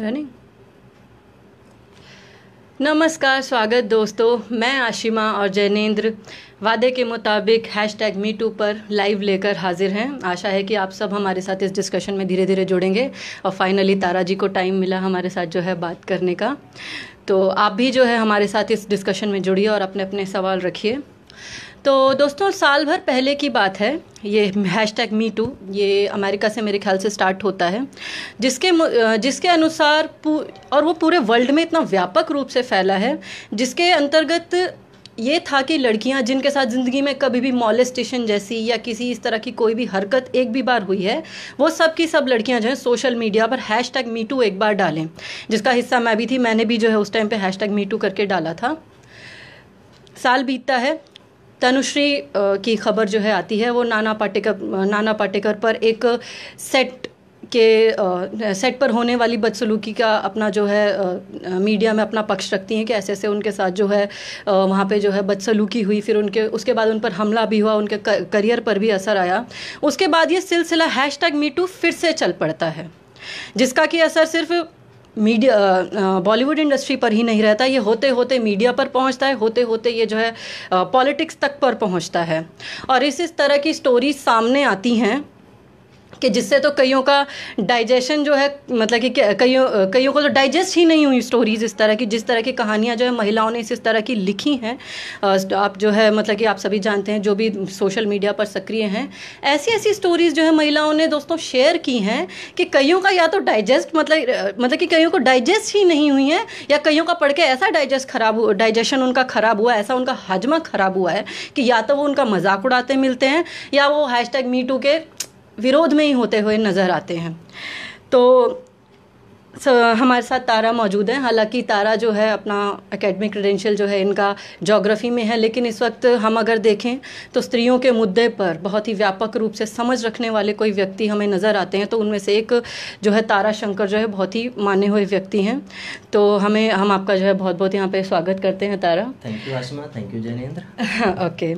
Running नमस्कार स्वागत दोस्तों मैं आशिमा और जैनेन्द्र वादे के मुताबिक हैश टैग मी टू पर लाइव लेकर हाजिर हैं आशा है कि आप सब हमारे साथ इस डिस्कशन में धीरे धीरे जुड़ेंगे और फाइनली तारा जी को टाइम मिला हमारे साथ जो है बात करने का तो आप भी जो है हमारे साथ इस डिस्कशन में जुड़िए और अपने अपने सवाल रखिए तो दोस्तों साल भर पहले की बात है ये हैश टैग मी टू ये अमेरिका से मेरे ख्याल से स्टार्ट होता है जिसके जिसके अनुसार और वो पूरे वर्ल्ड में इतना व्यापक रूप से फैला है जिसके अंतर्गत ये था कि लड़कियां जिनके साथ ज़िंदगी में कभी भी मॉलेस्टेशन जैसी या किसी इस तरह की कोई भी हरकत एक भी बार हुई है वो सब की सब लड़कियां जो हैं सोशल मीडिया पर हैश टैग मी टू एक बार डालें जिसका हिस्सा मैं भी थी मैंने भी जो है उस टाइम पे हैश टैग मी टू करके डाला था साल बीतता है तनुश्री की खबर जो है आती है वो नाना पाटेकर नाना पाटेकर पर एक सेट के सेट पर होने वाली बदसलूकी का अपना जो है मीडिया में अपना पक्ष रखती हैं कि ऐसे ऐसे उनके साथ जो है वहाँ पे जो है बदसलूकी हुई फिर उनके उसके बाद उन पर हमला भी हुआ उनके करियर पर भी असर आया उसके बाद ये सिलसिला हैश टैग मीटू फिर से चल पड़ता है जिसका कि असर सिर्फ मीडिया बॉलीवुड इंडस्ट्री पर ही नहीं रहता ये होते होते मीडिया पर पहुंचता है होते होते ये जो है पॉलिटिक्स तक पर पहुंचता है और इस इस तरह की स्टोरीज सामने आती हैं कि जिससे तो कईयों का डाइजेशन जो है मतलब कि कईयों कईयों को तो डाइजेस्ट ही नहीं हुई स्टोरीज इस तरह की जिस तरह की कहानियाँ जो है महिलाओं ने इस तरह की लिखी हैं आप जो है मतलब कि आप सभी जानते हैं जो भी सोशल मीडिया पर सक्रिय हैं ऐसी ऐसी स्टोरीज जो है महिलाओं ने दोस्तों शेयर की हैं कि कईयों का या तो डाइजेस्ट मतलब मतलब कि कईयों को डाइजेस्ट ही नहीं हुई है या कईयों का पढ़ के ऐसा डाइजेस्ट खराब हुआ डाइजेशन उनका खराब हुआ ऐसा उनका हजमा खराब हुआ है कि या तो वो उनका मजाक उड़ाते मिलते हैं या वो हैश टैग मी टू के विरोध में ही होते हुए नज़र आते हैं तो हमारे साथ तारा मौजूद है हालांकि तारा जो है अपना एकेडमिक क्रेडेंशियल जो है इनका जोग्राफ़ी में है लेकिन इस वक्त हम अगर देखें तो स्त्रियों के मुद्दे पर बहुत ही व्यापक रूप से समझ रखने वाले कोई व्यक्ति हमें नज़र आते हैं तो उनमें से एक जो है तारा शंकर जो है बहुत ही माने हुए व्यक्ति हैं तो हमें हम आपका जो है बहुत बहुत यहाँ पर स्वागत करते हैं Tara thank you Ashma thank you Jainendra okay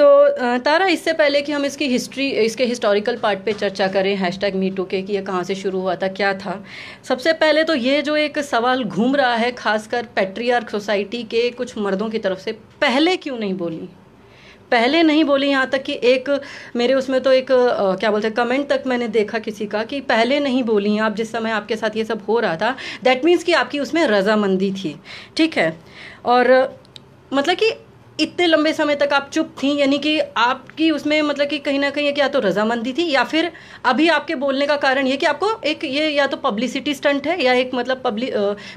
तो तारा इससे पहले कि हम इसकी हिस्ट्री इसके हिस्टोरिकल पार्ट पे चर्चा करें हैश टैग मी टू के कि ये कहाँ से शुरू हुआ था क्या था सबसे पहले तो ये जो एक सवाल घूम रहा है खासकर पेट्रियार्क सोसाइटी के कुछ मर्दों की तरफ से पहले क्यों नहीं बोली पहले नहीं बोली यहाँ तक कि एक मेरे उसमें तो एक आ, क्या बोलते हैं कमेंट तक मैंने देखा किसी का कि पहले नहीं बोली आप जिस समय आपके साथ ये सब हो रहा था दैट मीन्स कि आपकी उसमें रजामंदी थी ठीक है और मतलब कि इतने लंबे समय तक आप चुप थी यानी कि आपकी उसमें मतलब कि कहीं ना कहीं या तो रजामंदी थी या फिर अभी आपके बोलने का कारण ये कि आपको एक ये या तो पब्लिसिटी स्टंट है या एक मतलब पब्लिक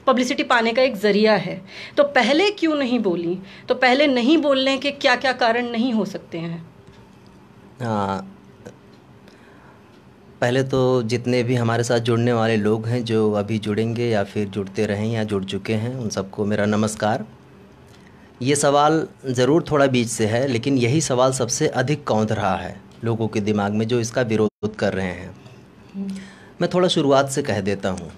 पब्लिसिटी पाने का एक जरिया है तो पहले क्यों नहीं बोली तो पहले नहीं बोलने के क्या क्या कारण नहीं हो सकते हैं आ, पहले तो जितने भी हमारे साथ जुड़ने वाले लोग हैं जो अभी जुड़ेंगे या फिर जुड़ते रहें या जुड़ चुके हैं उन सबको मेरा नमस्कार ये सवाल ज़रूर थोड़ा बीच से है लेकिन यही सवाल सबसे अधिक कौंध रहा है लोगों के दिमाग में जो इसका विरोध कर रहे हैं मैं थोड़ा शुरुआत से कह देता हूँ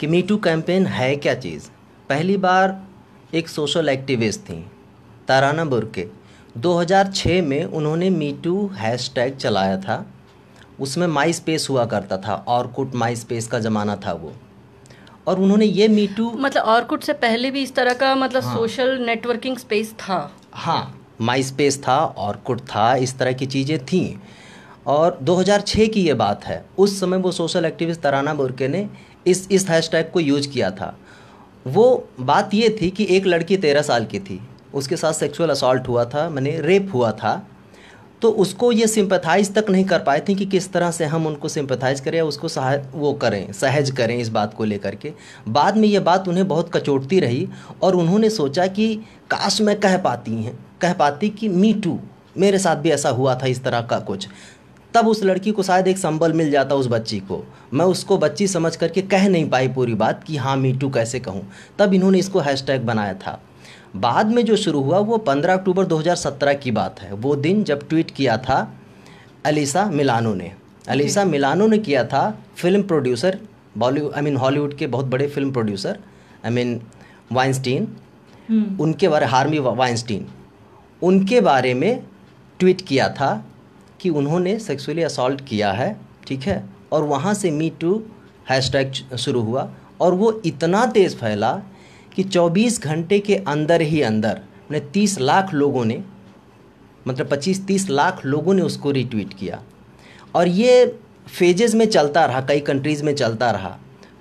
कि मीटू कैंपेन है क्या चीज़ पहली बार एक सोशल एक्टिविस्ट थी ताराना बुरके 2006 में उन्होंने मीटू हैशटैग चलाया था उसमें माई स्पेस हुआ करता था और कुट माई स्पेस का ज़माना था वो और उन्होंने ये मीटू मतलब और से पहले भी इस तरह का मतलब सोशल नेटवर्किंग स्पेस था हाँ माई स्पेस था और था इस तरह की चीज़ें थीं और 2006 की ये बात है उस समय वो सोशल एक्टिविस्ट तराना बुरके ने इस इस हैशटैग को यूज किया था वो बात ये थी कि एक लड़की तेरह साल की थी उसके साथ सेक्सुअल असल्ट हुआ था मैंने रेप हुआ था तो उसको ये सिंपथाइज तक नहीं कर पाए थे कि किस तरह से हम उनको सिंपथाइज करें या उसको सहज वो करें सहज करें इस बात को लेकर के बाद में ये बात उन्हें बहुत कचोटती रही और उन्होंने सोचा कि काश मैं कह पाती हैं कह पाती कि मी टू मेरे साथ भी ऐसा हुआ था इस तरह का कुछ तब उस लड़की को शायद एक संबल मिल जाता उस बच्ची को मैं उसको बच्ची समझ करके कह नहीं पाई पूरी बात कि हाँ मी टू कैसे कहूँ तब इन्होंने इसको हैशटैग बनाया था बाद में जो शुरू हुआ वो 15 अक्टूबर 2017 की बात है वो दिन जब ट्वीट किया था अलीसा मिलानो ने अलीसा मिलानो ने किया था film producer Bollywood I mean Hollywood के बहुत बड़े film producer I mean Weinstein hmm. उनके बारे हार्मी वाइंस्टीन उनके बारे में ट्वीट किया था कि उन्होंने सेक्सुअली असल्ट किया है ठीक है और वहाँ से मी टू हैशटैग शुरू हुआ और वो इतना तेज़ फैला कि 24 घंटे के अंदर ही अंदर मैंने 30 लाख लोगों ने मतलब 25-30 लाख लोगों ने उसको रिट्वीट किया और ये फेजेज़ में चलता रहा कई कंट्रीज़ में चलता रहा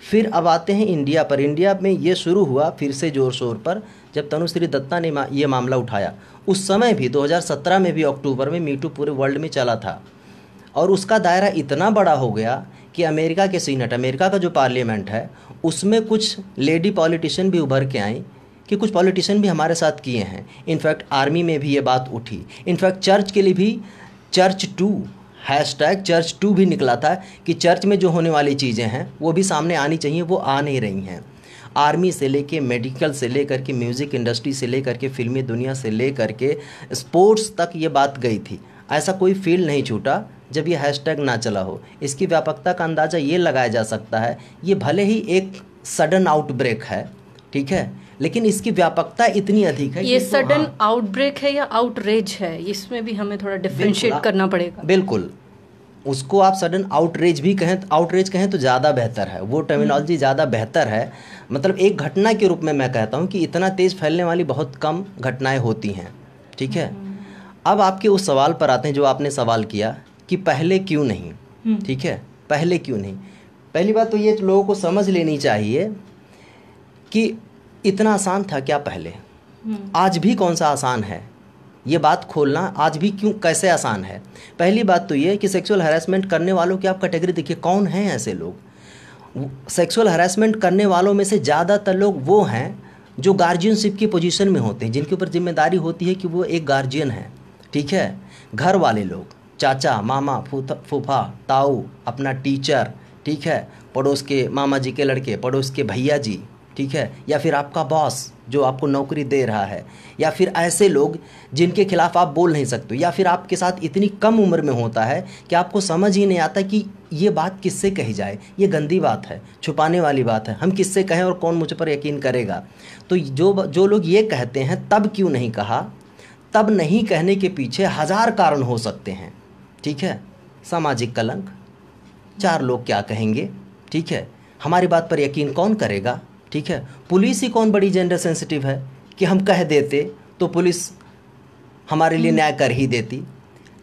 फिर अब आते हैं इंडिया पर इंडिया में ये शुरू हुआ फिर से ज़ोर शोर पर जब तनुश्री दत्ता ने ये मामला उठाया उस समय भी 2017 में भी अक्टूबर में मीटू पूरे वर्ल्ड में चला था और उसका दायरा इतना बड़ा हो गया कि अमेरिका के सीनेट अमेरिका का जो पार्लियामेंट है उसमें कुछ लेडी पॉलिटिशियन भी उभर के आई कि कुछ पॉलिटिशियन भी हमारे साथ किए हैं इनफैक्ट आर्मी में भी ये बात उठी इनफैक्ट चर्च के लिए भी church too hashtag church too भी निकला था कि चर्च में जो होने वाली चीज़ें हैं वो भी सामने आनी चाहिए वो आ नहीं रही हैं आर्मी से लेके मेडिकल से लेकर के म्यूज़िक इंडस्ट्री से लेकर के फिल्मी दुनिया से लेकर के स्पोर्ट्स तक ये बात गई थी ऐसा कोई फील्ड नहीं छूटा जब हैश हैशटैग ना चला हो इसकी व्यापकता का अंदाज़ा ये लगाया जा सकता है ये भले ही एक सडन आउटब्रेक है ठीक है लेकिन इसकी व्यापकता इतनी अधिक है ये सडन तो आउटब्रेक हाँ। है या आउटरेज है इसमें भी हमें थोड़ा डिफ्रेंशिएट करना पड़ेगा बिल्कुल उसको आप सडन आउटरेज भी कहें तो आउटरेज कहें तो ज़्यादा बेहतर है वो टर्मिनोलॉजी हम्म। ज़्यादा बेहतर है मतलब एक घटना के रूप में मैं कहता हूँ कि इतना तेज़ फैलने वाली बहुत कम घटनाएँ होती हैं ठीक है हम्म। अब आपके उस सवाल पर आते हैं जो आपने सवाल किया कि पहले क्यों नहीं हम्म। ठीक है पहले क्यों नहीं पहली बात तो ये लोगों को समझ लेनी चाहिए कि इतना आसान था क्या पहले हम्म। आज भी कौन सा आसान है ये बात खोलना आज भी क्यों कैसे आसान है पहली बात तो ये कि सेक्सुअल हरासमेंट करने वालों की आप कैटेगरी देखिए कौन हैं ऐसे लोग सेक्सुअल हरासमेंट करने वालों में से ज़्यादातर लोग वो हैं जो गार्जियनशिप की पोजीशन में होते हैं जिनके ऊपर जिम्मेदारी होती है कि वो एक गार्जियन है ठीक है घर वाले लोग चाचा मामा फूफा ताऊ अपना टीचर ठीक है पड़ोस के मामा जी के लड़के पड़ोस के भैया जी ठीक है या फिर आपका बॉस जो आपको नौकरी दे रहा है या फिर ऐसे लोग जिनके खिलाफ आप बोल नहीं सकते या फिर आपके साथ इतनी कम उम्र में होता है कि आपको समझ ही नहीं आता कि ये बात किससे कही जाए ये गंदी बात है छुपाने वाली बात है हम किससे कहें और कौन मुझ पर यकीन करेगा तो जो जो लोग ये कहते हैं तब क्यों नहीं कहा तब नहीं कहने के पीछे हज़ार कारण हो सकते हैं ठीक है सामाजिक कलंक चार लोग क्या कहेंगे ठीक है हमारी बात पर यकीन कौन करेगा ठीक है पुलिस ही कौन बड़ी जेंडर सेंसिटिव है कि हम कह देते तो पुलिस हमारे लिए हम्म। न्याय कर ही देती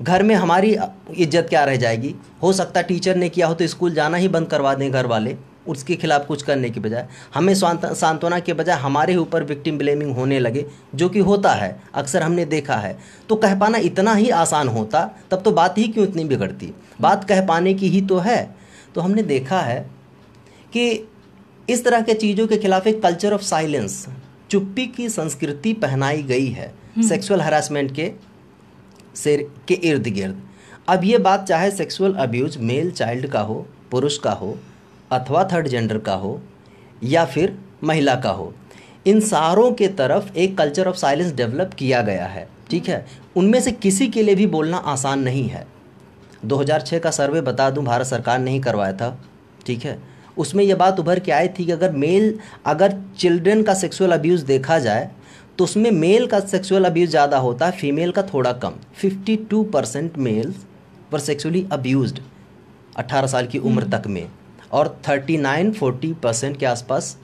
घर में हमारी इज्जत क्या रह जाएगी हो सकता टीचर ने किया हो तो स्कूल जाना ही बंद करवा दें घर वाले उसके खिलाफ कुछ करने के बजाय हमें सांत्वना के बजाय हमारे ऊपर विक्टिम ब्लेमिंग होने लगे जो कि होता है अक्सर हमने देखा है तो कह पाना इतना ही आसान होता तब तो बात ही क्यों इतनी बिगड़ती बात कह पाने की ही तो है तो हमने देखा है कि इस तरह के चीज़ों के खिलाफ एक कल्चर ऑफ साइलेंस चुप्पी की संस्कृति पहनाई गई है सेक्सुअल हम्म। हरासमेंट के सिर के इर्द गिर्द अब ये बात चाहे सेक्सुअल अब्यूज मेल चाइल्ड का हो पुरुष का हो अथवा थर्ड जेंडर का हो या फिर महिला का हो इन सारों के तरफ एक कल्चर ऑफ साइलेंस डेवलप किया गया है ठीक है उनमें से किसी के लिए भी बोलना आसान नहीं है 2006 का सर्वे बता दूं भारत सरकार ने ही करवाया था ठीक है उसमें यह बात उभर के आई थी कि अगर मेल अगर चिल्ड्रेन का सेक्सुअल अब्यूज़ देखा जाए तो उसमें मेल का सेक्सुअल अब्यूज़ ज़्यादा होता है फीमेल का थोड़ा कम 52 परसेंट मेल्स पर सेक्सुअली अब्यूज़ 18 साल की उम्र हम्म। तक में और 39 40 परसेंट के आसपास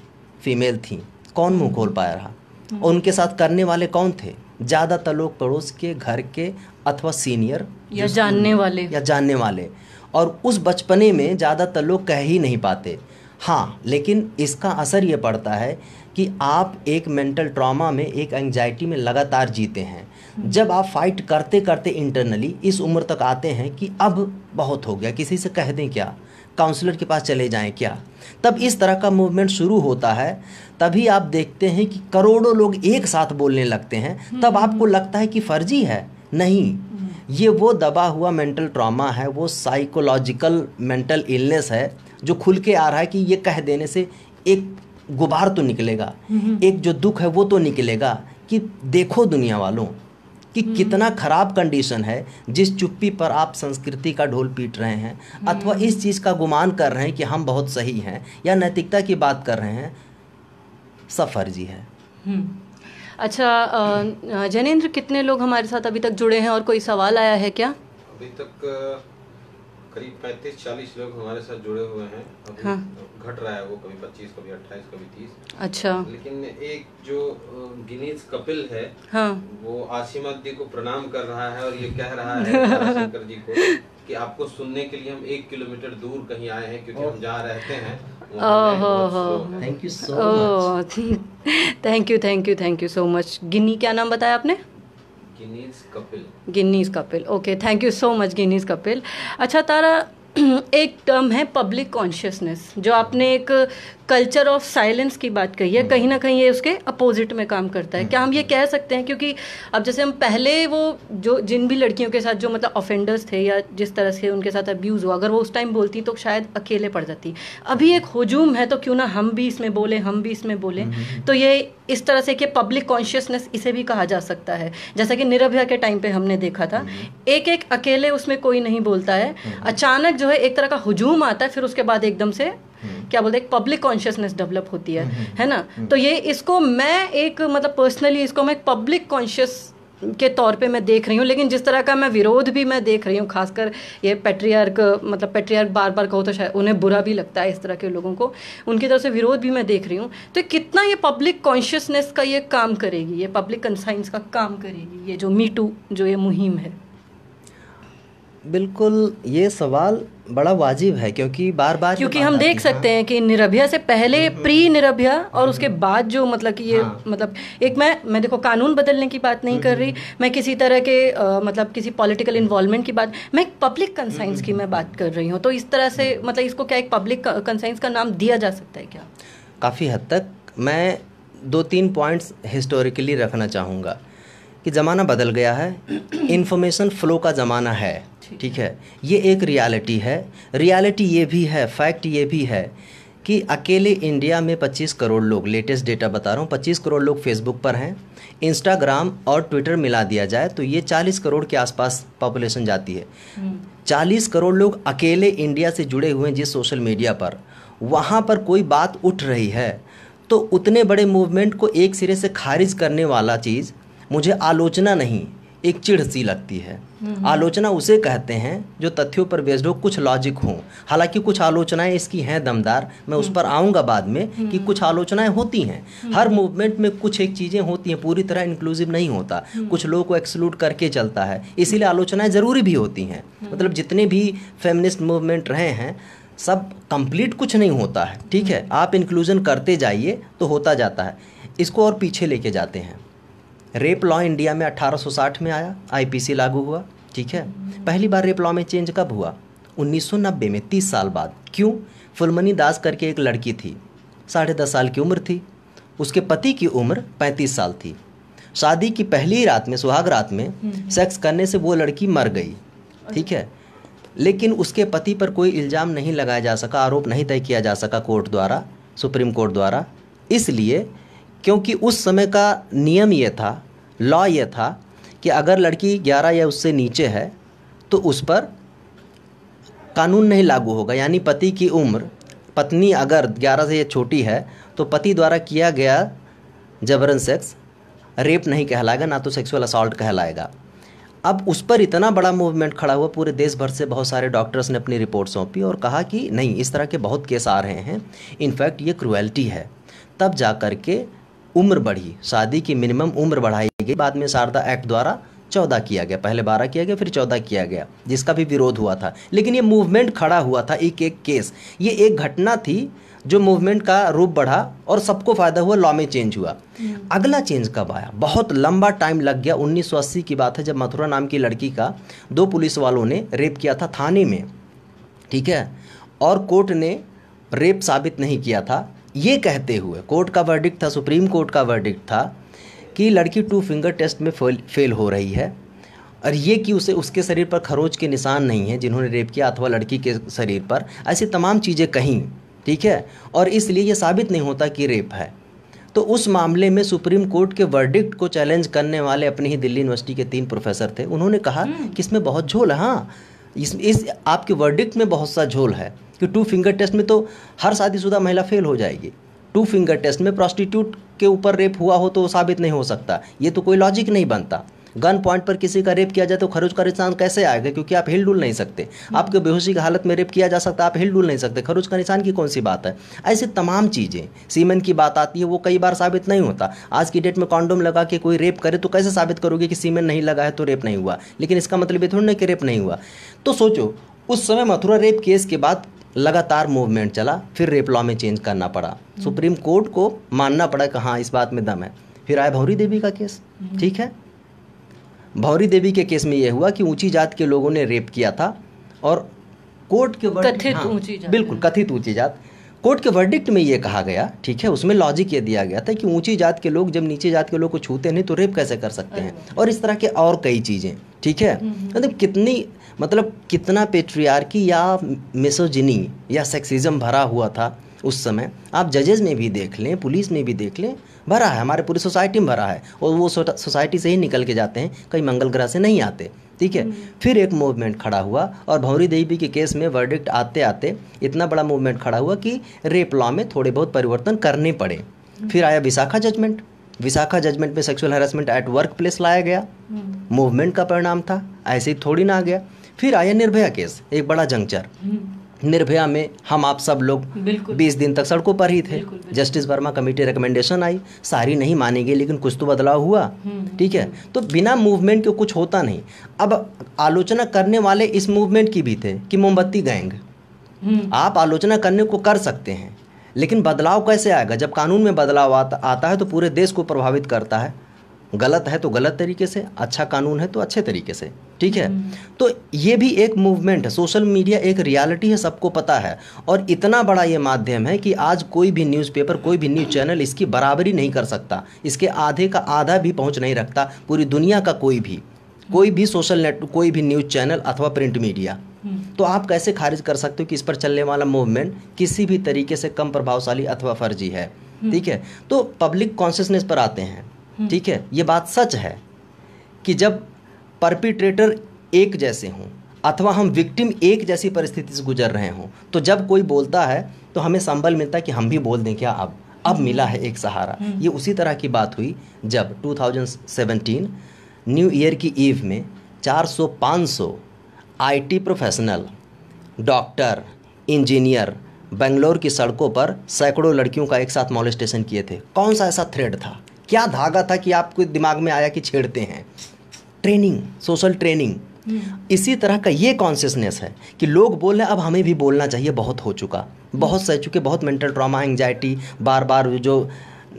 फीमेल थी कौन मुंह खोल पाया रहा और हम्म। उनके साथ करने वाले कौन थे ज़्यादातर लोग पड़ोस के घर के अथवा सीनियर या जानने वाले या जानने वाले और उस बचपने में ज़्यादातर लोग कह ही नहीं पाते हाँ लेकिन इसका असर ये पड़ता है कि आप एक मेंटल ट्रॉमा में एक एंजाइटी में लगातार जीते हैं हम्म। जब आप फाइट करते करते इंटरनली इस उम्र तक आते हैं कि अब बहुत हो गया किसी से कह दें क्या काउंसलर के पास चले जाएं क्या तब इस तरह का मूवमेंट शुरू होता है तभी आप देखते हैं कि करोड़ों लोग एक साथ बोलने लगते हैं हम्म। तब आपको लगता है कि फर्जी है नहीं हम्म। ये वो दबा हुआ मेंटल ट्रॉमा है वो साइकोलॉजिकल मेंटल इलनेस है जो खुल के आ रहा है कि ये कह देने से एक गुबार तो निकलेगा हम्म। एक जो दुख है वो तो निकलेगा कि देखो दुनिया वालों कि हम्म। कितना खराब कंडीशन है जिस चुप्पी पर आप संस्कृति का ढोल पीट रहे हैं अथवा हम्म। इस चीज़ का गुमान कर रहे हैं कि हम बहुत सही हैं या नैतिकता की बात कर रहे हैं सब फर्जी है हम्म। अच्छा जनेन्द्र कितने लोग हमारे साथ अभी तक जुड़े हैं और कोई सवाल आया है क्या अभी तक करीब पैंतीस चालीस लोग हमारे साथ जुड़े हुए हैं अभी हाँ। घट रहा है वो कभी 25 कभी 28 कभी 30 अच्छा लेकिन एक जो गिनीज कपिल है हाँ। वो आशीमा जी को प्रणाम कर रहा है और ये कह रहा है शंकर जी को कि आपको सुनने के लिए हम एक किलोमीटर दूर कहीं आए हैं क्योंकि हम जा रहते हैं thank you so much thank you thank you thank you so much गिनी क्या नाम बताया आपने गिनीज कपिल गिनीज Kapil okay thank you so much गिनीज कपिल अच्छा तारा एक टर्म है पब्लिक कॉन्शियसनेस जो आपने एक कल्चर ऑफ साइलेंस की बात कही है हम्म। कहीं ना कहीं ये उसके अपोजिट में काम करता है हम्म। क्या हम ये कह सकते हैं क्योंकि अब जैसे हम पहले वो जो जिन भी लड़कियों के साथ जो मतलब ऑफेंडर्स थे या जिस तरह से उनके साथ अब्यूज़ हुआ अगर वो उस टाइम बोलती तो शायद अकेले पड़ जाती अभी एक हजूम है तो क्यों ना हम भी इसमें बोलें हम भी इसमें बोलें हम्म, तो ये इस तरह से कि पब्लिक कॉन्शियसनेस इसे भी कहा जा सकता है जैसा कि निरभया के टाइम पर हमने देखा था एक एक अकेले उसमें कोई नहीं बोलता है अचानक जो जो है एक तरह का हजूम आता है फिर उसके बाद एकदम से हम्म। क्या बोलते हैं पब्लिक कॉन्शियसनेस डेवलप होती है हम्म, हम्म, है ना तो ये इसको मैं एक मतलब पर्सनली इसको मैं पब्लिक कॉन्शियस के तौर पे मैं देख रही हूँ लेकिन जिस तरह का मैं विरोध भी मैं देख रही हूँ खासकर ये पेट्रियार्क मतलब पेट्रियार्क बार बार कहो तो शायद उन्हें बुरा भी लगता है इस तरह के लोगों को उनकी तरफ से विरोध भी मैं देख रही हूँ तो कितना ये पब्लिक कॉन्शियसनेस का ये काम करेगी ये पब्लिक कंसाइंस का काम करेगी ये जो मी टू जो ये मुहिम है बिल्कुल ये सवाल बड़ा वाजिब है क्योंकि बार बार क्योंकि हम देख सकते हैं कि निरभ्या से पहले प्री निरभ्या और उसके हम्म। बाद जो मतलब कि ये हाँ। मतलब एक मैं मैं देखो कानून बदलने की बात नहीं कर रही हम्म। मैं किसी तरह के आ, मतलब किसी पॉलिटिकल इन्वॉल्वमेंट हम्म। की बात मैं पब्लिक कंसाइंस की मैं बात कर रही हूँ तो इस तरह से मतलब इसको क्या एक पब्लिक कंसाइंस का नाम दिया जा सकता है क्या काफ़ी हद तक मैं दो तीन पॉइंट्स हिस्टोरिकली रखना चाहूँगा कि ज़माना बदल गया है इन्फॉर्मेशन फ्लो का ज़माना है ठीक है ये एक रियलिटी है रियलिटी ये भी है फैक्ट ये भी है कि अकेले इंडिया में 25 करोड़ लोग लेटेस्ट डेटा बता रहा हूँ 25 करोड़ लोग फेसबुक पर हैं इंस्टाग्राम और ट्विटर मिला दिया जाए तो ये 40 करोड़ के आसपास पॉपुलेशन जाती है 40 हम्म। करोड़ लोग अकेले इंडिया से जुड़े हुए हैं जिस सोशल मीडिया पर वहाँ पर कोई बात उठ रही है तो उतने बड़े मूवमेंट को एक सिरे से खारिज करने वाला चीज़ मुझे आलोचना नहीं एक चिढ़ सी लगती है आलोचना उसे कहते हैं जो तथ्यों पर बेस्ड हो कुछ लॉजिक हो हालांकि कुछ आलोचनाएं इसकी हैं दमदार मैं उस पर आऊँगा बाद में कि कुछ आलोचनाएं होती हैं हर मूवमेंट में कुछ एक चीज़ें होती हैं पूरी तरह इंक्लूसिव नहीं होता कुछ लोगों को एक्सक्लूड करके चलता है इसीलिए आलोचनाएँ ज़रूरी भी होती हैं मतलब जितने भी फेमिनिस्ट मूवमेंट रहे हैं सब कंप्लीट कुछ नहीं होता है ठीक है आप इंक्लूजन करते जाइए तो होता जाता है इसको और पीछे लेके जाते हैं रेप लॉ इंडिया में 1860 में आया आईपीसी लागू हुआ ठीक है पहली बार रेप लॉ में चेंज कब हुआ 1990 में 30 साल बाद क्यों फुलमनी दास करके एक लड़की थी साढ़े दस साल की उम्र थी उसके पति की उम्र 35 साल थी शादी की पहली रात में सुहाग रात में हम्म, हम्म। सेक्स करने से वो लड़की मर गई ठीक है लेकिन उसके पति पर कोई इल्ज़ाम नहीं लगाया जा सका आरोप नहीं तय किया जा सका कोर्ट द्वारा सुप्रीम कोर्ट द्वारा इसलिए क्योंकि उस समय का नियम ये था लॉ ये था कि अगर लड़की 11 या उससे नीचे है तो उस पर कानून नहीं लागू होगा यानी पति की उम्र पत्नी अगर 11 से या छोटी है तो पति द्वारा किया गया जबरन सेक्स रेप नहीं कहलाएगा ना तो सेक्सुअल असॉल्ट कहलाएगा अब उस पर इतना बड़ा मूवमेंट खड़ा हुआ पूरे देश भर से बहुत सारे डॉक्टर्स ने अपनी रिपोर्ट सौंपी और कहा कि नहीं इस तरह के बहुत केस आ रहे हैं इनफैक्ट ये क्रुएल्टी है तब जा कर के उम्र बढ़ी शादी की मिनिमम उम्र बढ़ाई गई बाद में शारदा एक्ट द्वारा चौदह किया गया पहले बारह किया गया फिर चौदह किया गया जिसका भी विरोध हुआ था लेकिन ये मूवमेंट खड़ा हुआ था एक एक केस ये एक घटना थी जो मूवमेंट का रूप बढ़ा और सबको फायदा हुआ लॉ में चेंज हुआ अगला चेंज कब आया बहुत लंबा टाइम लग गया 1980 की बात है जब मथुरा नाम की लड़की का दो पुलिस वालों ने रेप किया था थाने में ठीक है और कोर्ट ने रेप साबित नहीं किया था ये कहते हुए कोर्ट का वर्डिक्ट था सुप्रीम कोर्ट का वर्डिक्ट था कि लड़की टू फिंगर टेस्ट में फेल फेल हो रही है और ये कि उसे उसके शरीर पर खरोच के निशान नहीं है जिन्होंने रेप किया अथवा लड़की के शरीर पर ऐसी तमाम चीज़ें कहीं ठीक है और इसलिए ये साबित नहीं होता कि रेप है तो उस मामले में सुप्रीम कोर्ट के वर्डिक्ट को चैलेंज करने वाले अपनी ही दिल्ली यूनिवर्सिटी के तीन प्रोफेसर थे उन्होंने कहा हम्म। कि इसमें बहुत झोल है हाँ इस, इस आपके वर्डिक्ट में बहुत सा झोल है कि टू फिंगर टेस्ट में तो हर शादीशुदा महिला फेल हो जाएगी टू फिंगर टेस्ट में प्रॉस्टिट्यूट के ऊपर रेप हुआ हो तो साबित नहीं हो सकता ये तो कोई लॉजिक नहीं बनता गन पॉइंट पर किसी का रेप किया जाए तो खरोज का निशान कैसे आएगा क्योंकि आप हिल डुल नहीं सकते हम्म। आपके बेहोशी की हालत में रेप किया जा सकता है आप हिल डुल नहीं सकते खरोज का निशान की कौन सी बात है ऐसी तमाम चीज़ें सीमेंट की बात आती है वो कई बार साबित नहीं होता आज की डेट में कॉन्डोम लगा के कोई रेप करे तो कैसे साबित करोगे कि सीमेंट नहीं लगा है तो रेप नहीं हुआ लेकिन इसका मतलब ये थोड़ा ना कि रेप नहीं हुआ तो सोचो उस समय मथुरा रेप केस के बाद लगातार मूवमेंट चला फिर रेप लॉ में चेंज करना पड़ा सुप्रीम हम्म। कोर्ट को मानना पड़ा कि हाँ इस बात में दम है फिर आया भौरी देवी का केस हम्म। ठीक है भौरी देवी के केस में यह हुआ कि ऊंची जात के लोगों ने रेप किया था और कोर्ट के कथित हाँ, ऊंची जात बिल्कुल कथित ऊंची जात कोर्ट के वर्डिक्ट में ये कहा गया ठीक है उसमें लॉजिक ये दिया गया था कि ऊंची जात के लोग जब नीचे जात के लोग को छूते नहीं तो रेप कैसे कर सकते हैं और इस तरह के और कई चीज़ें ठीक है हम्म। मतलब कितनी मतलब कितना पेट्रियार्की या मिसोजिनी या सेक्सिज्म भरा हुआ था उस समय आप जजेस में भी देख लें पुलिस में भी देख लें भरा है हमारे पूरी सोसाइटी में भरा है और वो सोसाइटी से ही निकल के जाते हैं कहीं मंगल ग्रह से नहीं आते ठीक है हम्म। फिर एक मूवमेंट खड़ा हुआ और भौरी देवी के केस में वर्डिक्ट आते आते इतना बड़ा मूवमेंट खड़ा हुआ कि रेप लॉ में थोड़े बहुत परिवर्तन करने पड़े हम्म। फिर आया विशाखा जजमेंट विशाखा जजमेंट में sexual harassment at workplace लाया गया मूवमेंट हम्म। का परिणाम था ऐसे ही थोड़ी ना आ गया फिर आया निर्भया केस एक बड़ा जंक्चर हम्म। निर्भया में हम आप सब लोग 20 दिन तक सड़कों पर ही थे जस्टिस वर्मा कमेटी रिकमेंडेशन आई सारी नहीं मानेगी लेकिन कुछ तो बदलाव हुआ हम्म। ठीक है तो बिना मूवमेंट के कुछ होता नहीं अब आलोचना करने वाले इस मूवमेंट की भी थे कि मोमबत्ती गैंग हम्म। आप आलोचना करने को कर सकते हैं लेकिन बदलाव कैसे आएगा जब कानून में बदलाव आता है तो पूरे देश को प्रभावित करता है गलत है तो गलत तरीके से अच्छा कानून है तो अच्छे तरीके से ठीक है हम्म। तो ये भी एक मूवमेंट है सोशल मीडिया एक रियलिटी है सबको पता है और इतना बड़ा ये माध्यम है कि आज कोई भी न्यूज़पेपर कोई भी न्यूज़ चैनल इसकी बराबरी नहीं कर सकता इसके आधे का आधा भी पहुंच नहीं रखता पूरी दुनिया का कोई भी कोई भी सोशल नेट कोई भी न्यूज़ चैनल अथवा प्रिंट हम्म। मीडिया तो आप कैसे खारिज कर सकते हो कि इस पर चलने वाला मूवमेंट किसी भी तरीके से कम प्रभावशाली अथवा फर्जी है हम्म। ठीक है तो पब्लिक कॉन्शियसनेस पर आते हैं हम्म। ठीक है ये बात सच है कि जब परपिट्रेटर एक जैसे हों अथवा हम विक्टिम एक जैसी परिस्थिति से गुजर रहे हों तो जब कोई बोलता है तो हमें संबल मिलता है कि हम भी बोल दें क्या अब अब मिला है एक सहारा हम्म। ये उसी तरह की बात हुई जब 2017 न्यू ईयर की ईव में 400-500 IT professional doctor engineer Bangalore की सड़कों पर सैकड़ों लड़कियों का एक साथ मॉलिस्टेशन किए थे कौन सा ऐसा थ्रेड था क्या धागा था कि आपको दिमाग में आया कि छेड़ते हैं ट्रेनिंग सोशल ट्रेनिंग इसी तरह का ये कॉन्शियसनेस है कि लोग बोल रहे हैं अब हमें भी बोलना चाहिए बहुत हो चुका हम्म। बहुत सह चुके बहुत मेंटल ट्रॉमा एंगजाइटी बार बार जो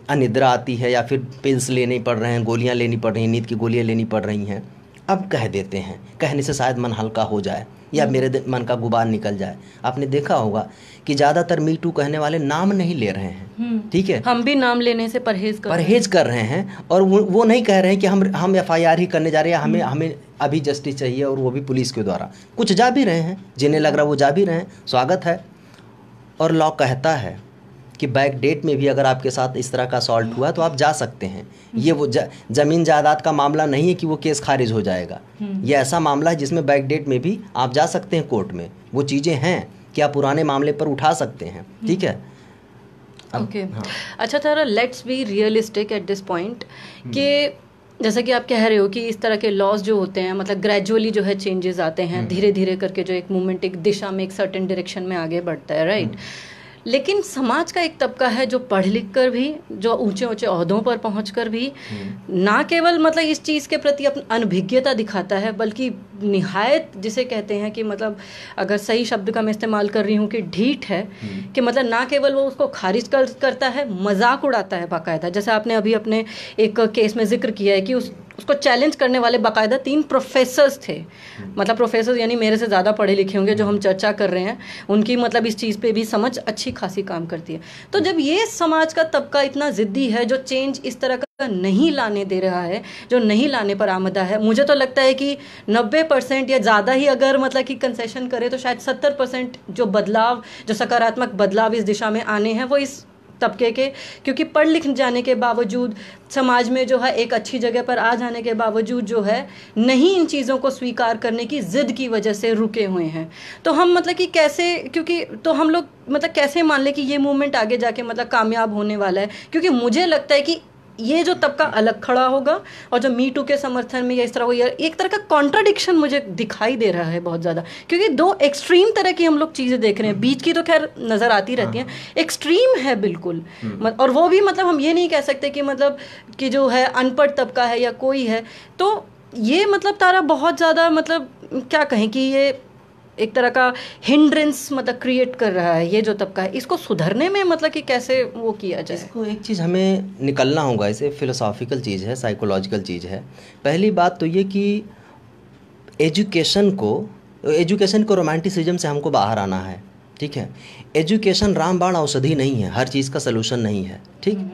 अनिद्रा आती है या फिर पिल्स लेने पड़ रहे हैं गोलियां लेनी पड़ रही हैं नींद की गोलियां लेनी पड़ रही हैं अब कह देते हैं कहने से शायद मन हल्का हो जाए या हम्म। मेरे मन का गुबार निकल जाए आपने देखा होगा कि ज्यादातर मी टू कहने वाले नाम नहीं ले रहे हैं हम्म। ठीक है हम भी नाम लेने से परहेज कर परहेज कर रहे हैं और वो, नहीं कह रहे हैं कि हम हम एफ ही करने जा रहे हैं हमें हम्म। हमें अभी जस्टिस चाहिए और वो भी पुलिस के द्वारा कुछ जा भी रहे हैं जिन्हें लग रहा है वो जा भी रहे हैं स्वागत है और लॉ कहता है कि बैक डेट में भी अगर आपके साथ इस तरह का सॉल्ट हुआ तो आप जा सकते हैं हम्म। ये वो ज़मीन जायदाद का मामला नहीं है कि वो केस खारिज हो जाएगा ये ऐसा मामला है जिसमें बैक डेट में भी आप जा सकते हैं कोर्ट में वो चीज़ें हैं क्या पुराने मामले पर उठा सकते हैं ठीक है ओके okay. हाँ. अच्छा तरह let's be realistic at this point कि जैसा कि आप कह रहे हो कि इस तरह के लॉज जो होते हैं मतलब ग्रेजुअली जो है चेंजेस आते हैं हम्म। धीरे धीरे करके जो एक मूवमेंट एक दिशा में एक सर्टेन डायरेक्शन में आगे बढ़ता है राइट right? हम्म। लेकिन समाज का एक तबका है जो पढ़ लिख कर भी जो ऊंचे ऊंचे अहदों पर पहुँच कर भी हम्म। ना केवल मतलब इस चीज़ के प्रति अपनी अनभिज्ञता दिखाता है बल्कि निहायत जिसे कहते हैं कि मतलब अगर सही शब्द का मैं इस्तेमाल कर रही हूँ कि ढीठ है हम्म। कि मतलब ना केवल वो उसको खारिज कर, करता है मजाक उड़ाता है बाकायदा जैसे आपने अभी अपने एक केस में जिक्र किया है कि उस उसको चैलेंज करने वाले बाकायदा तीन प्रोफेसर्स थे मतलब प्रोफेसर यानी मेरे से ज़्यादा पढ़े लिखे होंगे जो हम चर्चा कर रहे हैं उनकी मतलब इस चीज़ पर भी समझ अच्छी खासी काम करती है तो जब ये समाज का तबका इतना ज़िद्दी है जो चेंज इस तरह का नहीं लाने दे रहा है जो नहीं लाने पर आमदा है मुझे तो लगता है कि नब्बे परसेंट या ज़्यादा ही अगर मतलब कि कंसेशन करें तो शायद सत्तर परसेंट जो बदलाव जो सकारात्मक बदलाव इस दिशा में आने हैं वो इस तबके के क्योंकि पढ़ लिख जाने के बावजूद समाज में जो है एक अच्छी जगह पर आ जाने के बावजूद जो है नहीं इन चीज़ों को स्वीकार करने की ज़िद की वजह से रुके हुए हैं तो हम मतलब कि कैसे क्योंकि तो हम लोग मतलब कैसे मान लें कि ये मूवमेंट आगे जाके मतलब कामयाब होने वाला है क्योंकि मुझे लगता है कि ये जो तबका अलग खड़ा होगा और जो मी टू के समर्थन में या इस तरह को एक तरह का कॉन्ट्राडिक्शन मुझे दिखाई दे रहा है बहुत ज़्यादा क्योंकि दो एक्सट्रीम तरह की हम लोग चीज़ें देख रहे हैं हम्म। बीच की तो खैर नज़र आती रहती हैं एक्सट्रीम हाँ। है बिल्कुल हम्म। और वो भी मतलब हम ये नहीं कह सकते कि मतलब कि जो है अनपढ़ तबका है या कोई है तो ये मतलब तारा बहुत ज़्यादा मतलब क्या कहें कि ये एक तरह का हिंड्रेंस मतलब क्रिएट कर रहा है ये जो तबका है इसको सुधरने में मतलब कि कैसे वो किया जाए इसको एक चीज़ हमें निकलना होगा इसे फिलोसॉफिकल चीज़ है साइकोलॉजिकल चीज़ है पहली बात तो ये कि एजुकेशन को एजुकेशन को रोमांटिसिज्म से हमको बाहर आना है ठीक है एजुकेशन रामबाण औषधि नहीं है हर चीज़ का सलूशन नहीं है ठीक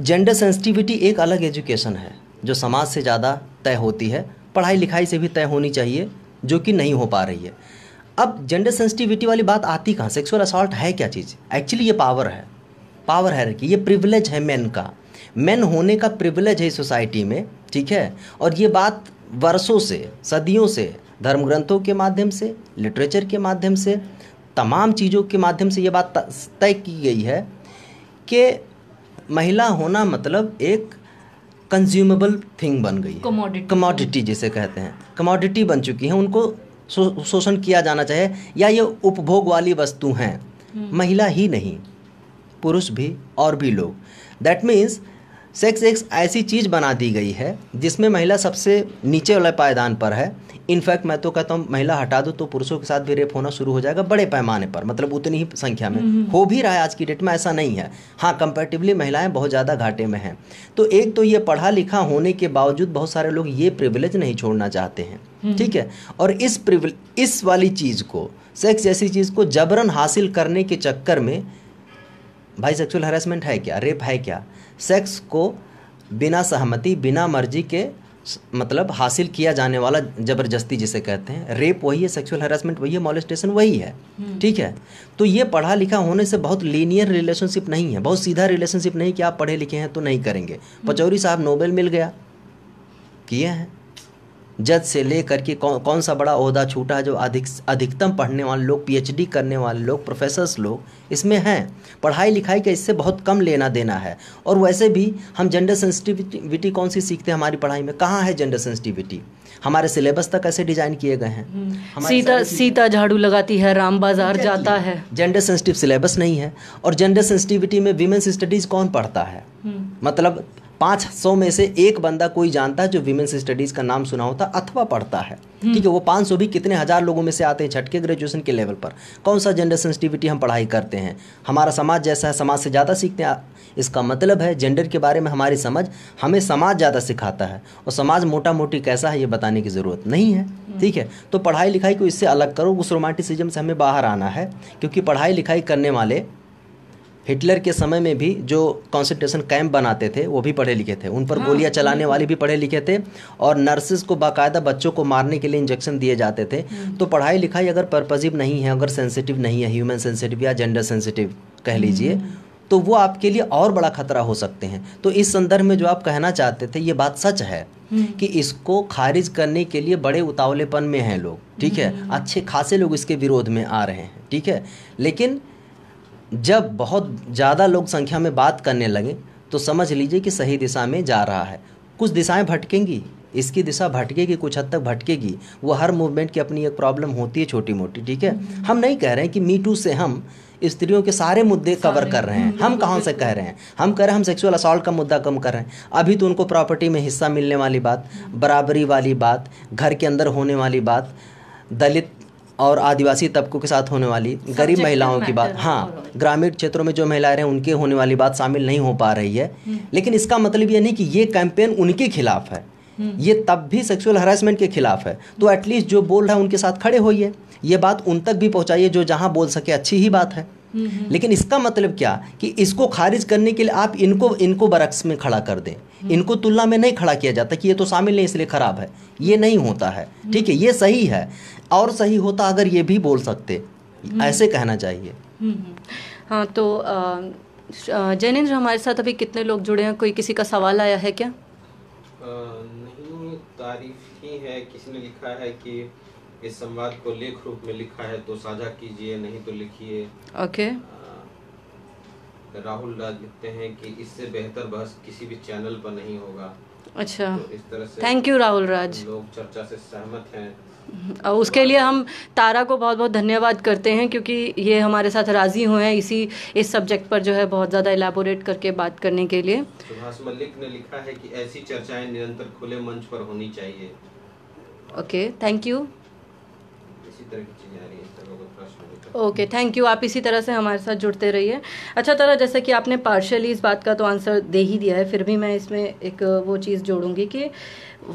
जेंडर सेंसिटिविटी एक अलग एजुकेशन है जो समाज से ज़्यादा तय होती है पढ़ाई लिखाई से भी तय होनी चाहिए जो कि नहीं हो पा रही है अब जेंडर सेंसिटिविटी वाली बात आती कहाँ सेक्सुअल असॉल्ट है क्या चीज़ एक्चुअली ये पावर है पावर है कि ये प्रिविलेज है मैन का मैन होने का प्रिविलेज है सोसाइटी में ठीक है और ये बात वर्षों से सदियों से धर्म ग्रंथों के माध्यम से लिटरेचर के माध्यम से तमाम चीज़ों के माध्यम से ये बात तय की गई है कि महिला होना मतलब एक कंज्यूमेबल थिंग बन गई कमोडिटी कमोडिटी जिसे कहते हैं कमोडिटी बन चुकी हैं उनको शोषण सो, किया जाना चाहिए या ये उपभोग वाली वस्तु हैं हम्म। महिला ही नहीं पुरुष भी और भी लोग दैट मीन्स सेक्स एक ऐसी चीज़ बना दी गई है जिसमें महिला सबसे नीचे वाले पायदान पर है इनफैक्ट मैं तो कहता हूँ महिला हटा दो तो पुरुषों के साथ भी रेप होना शुरू हो जाएगा बड़े पैमाने पर मतलब उतनी ही संख्या में हो भी रहा है आज की डेट में ऐसा नहीं है हाँ कंपेरेटिवली महिलाएं बहुत ज़्यादा घाटे में हैं तो एक तो ये पढ़ा लिखा होने के बावजूद बहुत सारे लोग ये प्रिविलेज नहीं छोड़ना चाहते हैं हम्म। ठीक है और इस इस वाली चीज़ को सेक्स जैसी चीज़ को जबरन हासिल करने के चक्कर में भाई सेक्सुअल हरासमेंट है क्या रेप है क्या सेक्स को बिना सहमति बिना मर्जी के मतलब हासिल किया जाने वाला ज़बरदस्ती जिसे कहते हैं रेप वही है सेक्सुअल हरासमेंट वही है मॉलेस्टेशन वही है हम्म। ठीक है तो ये पढ़ा लिखा होने से बहुत लीनियर रिलेशनशिप नहीं है बहुत सीधा रिलेशनशिप नहीं कि आप पढ़े लिखे हैं तो नहीं करेंगे हम्म। पचौरी साहब नोबेल मिल गया किए हैं जज से लेकर के कौन कौन सा बड़ा अहदा छूटा है जो अधिक अधिकतम पढ़ने वाले लोग पीएचडी करने वाले लोग प्रोफेसर्स लोग इसमें हैं पढ़ाई लिखाई का इससे बहुत कम लेना देना है और वैसे भी हम जेंडर सेंसिटिविटी कौन सी सीखते हैं हमारी पढ़ाई में कहाँ है जेंडर सेंसिटिविटी हमारे सिलेबस तक ऐसे डिजाइन किए गए हैं हम्म। सीता सीता झाड़ू लगाती है राम बाजार अच्छा जाता है जेंडर सेंसिटिव सिलेबस नहीं है और जेंडर सेंसिटिविटी में वीमेंस स्टडीज़ कौन पढ़ता है हम्म। मतलब पाँच सौ में से एक बंदा कोई जानता है जो विमेंस स्टडीज़ का नाम सुना होता अथवा पढ़ता है हम्म। ठीक है वो पाँच सौ भी कितने हज़ार लोगों में से आते हैं छठ के ग्रेजुएशन के लेवल पर कौन सा जेंडर सेंसिटिविटी हम पढ़ाई करते हैं हमारा समाज जैसा है समाज से ज़्यादा सीखते हैं इसका मतलब है जेंडर के बारे में हमारी समझ हमें समाज ज़्यादा सिखाता है और समाज मोटा मोटी कैसा है ये बताने की ज़रूरत नहीं है हम्म। ठीक है तो पढ़ाई लिखाई को इससे अलग करो उस रोमांटिसिज्म से हमें बाहर आना है क्योंकि पढ़ाई लिखाई करने वाले हिटलर के समय में भी जो कॉन्सेंट्रेशन कैंप बनाते थे वो भी पढ़े लिखे थे उन पर हाँ, गोलियाँ चलाने वाले भी पढ़े लिखे थे और नर्सेज को बाकायदा बच्चों को मारने के लिए इंजेक्शन दिए जाते थे हम्म। तो पढ़ाई लिखाई अगर पर्पजिव नहीं है अगर सेंसिटिव नहीं है ह्यूमन सेंसिटिव या जेंडर सेंसिटिव कह लीजिए हम्म। तो वो आपके लिए और बड़ा खतरा हो सकते हैं तो इस संदर्भ में जो आप कहना चाहते थे ये बात सच है हम्म। कि इसको खारिज करने के लिए बड़े उतावलेपन में हैं लोग ठीक है अच्छे खासे लोग इसके विरोध में आ रहे हैं ठीक है लेकिन जब बहुत ज़्यादा लोग संख्या में बात करने लगे तो समझ लीजिए कि सही दिशा में जा रहा है कुछ दिशाएं भटकेंगी इसकी दिशा भटकेगी कुछ हद तक भटकेगी वो हर मूवमेंट की अपनी एक प्रॉब्लम होती है छोटी मोटी ठीक है हम्म। हम नहीं कह रहे हैं कि मीटू से हम स्त्रियों के सारे मुद्दे कवर कर रहे हैं हम्म। हम कहाँ से कह रहे हैं हम कह रहे हैं हम सेक्सुअल असॉल्ट का मुद्दा कम कर रहे हैं अभी तो उनको प्रॉपर्टी में हिस्सा मिलने वाली बात बराबरी वाली बात घर के अंदर होने वाली बात दलित और आदिवासी तबकों के साथ होने वाली गरीब महिलाओं की बात हाँ ग्रामीण क्षेत्रों में जो महिलाएं हैं उनके होने वाली बात शामिल नहीं हो पा रही है हम्म। लेकिन इसका मतलब ये नहीं कि ये कैंपेन उनके खिलाफ है हम्म। ये तब भी सेक्सुअल हरासमेंट के खिलाफ है तो एटलीस्ट जो बोल रहा है उनके साथ खड़े होइए ये बात उन तक भी पहुँचाइए जो जहाँ बोल सके अच्छी ही बात है हम्म, लेकिन इसका मतलब क्या कि इसको खारिज करने के लिए आप इनको इनको बरक्स में खड़ा कर दें इनको तुलना में नहीं खड़ा किया जाता कि ये तो शामिल नहीं इसलिए ख़राब है ये नहीं होता है ठीक है ये सही है और सही होता अगर ये भी बोल सकते हम्म। ऐसे कहना चाहिए हम्म, हम्म। हाँ तो जैनेन्द्र हमारे साथ अभी कितने लोग जुड़े हैं कोई किसी का सवाल आया है क्या नहीं तारीफ ही है किसी ने लिखा है कि इस संवाद को लेख रूप में लिखा है तो साझा कीजिए नहीं तो लिखिए ओके okay. राहुल राज लिखते हैं कि इससे बेहतर बहस किसी भी चैनल पर नहीं होगा अच्छा तो इस तरह से थैंक यू राहुल राज लोग चर्चा से सहमत हैं और उसके लिए हम तारा को बहुत बहुत धन्यवाद करते हैं क्योंकि ये हमारे साथ राज़ी हुए हैं इसी इस सब्जेक्ट पर जो है बहुत ज़्यादा इलाबोरेट करके बात करने के लिए सुभाष मलिक ने लिखा है कि ऐसी चर्चाएं निरंतर खुले मंच पर होनी चाहिए okay thank you okay thank you आप इसी तरह से हमारे साथ जुड़ते रहिए अच्छा तरह जैसे कि आपने पार्शली इस बात का तो आंसर दे ही दिया है फिर भी मैं इसमें एक वो चीज़ जोड़ूंगी कि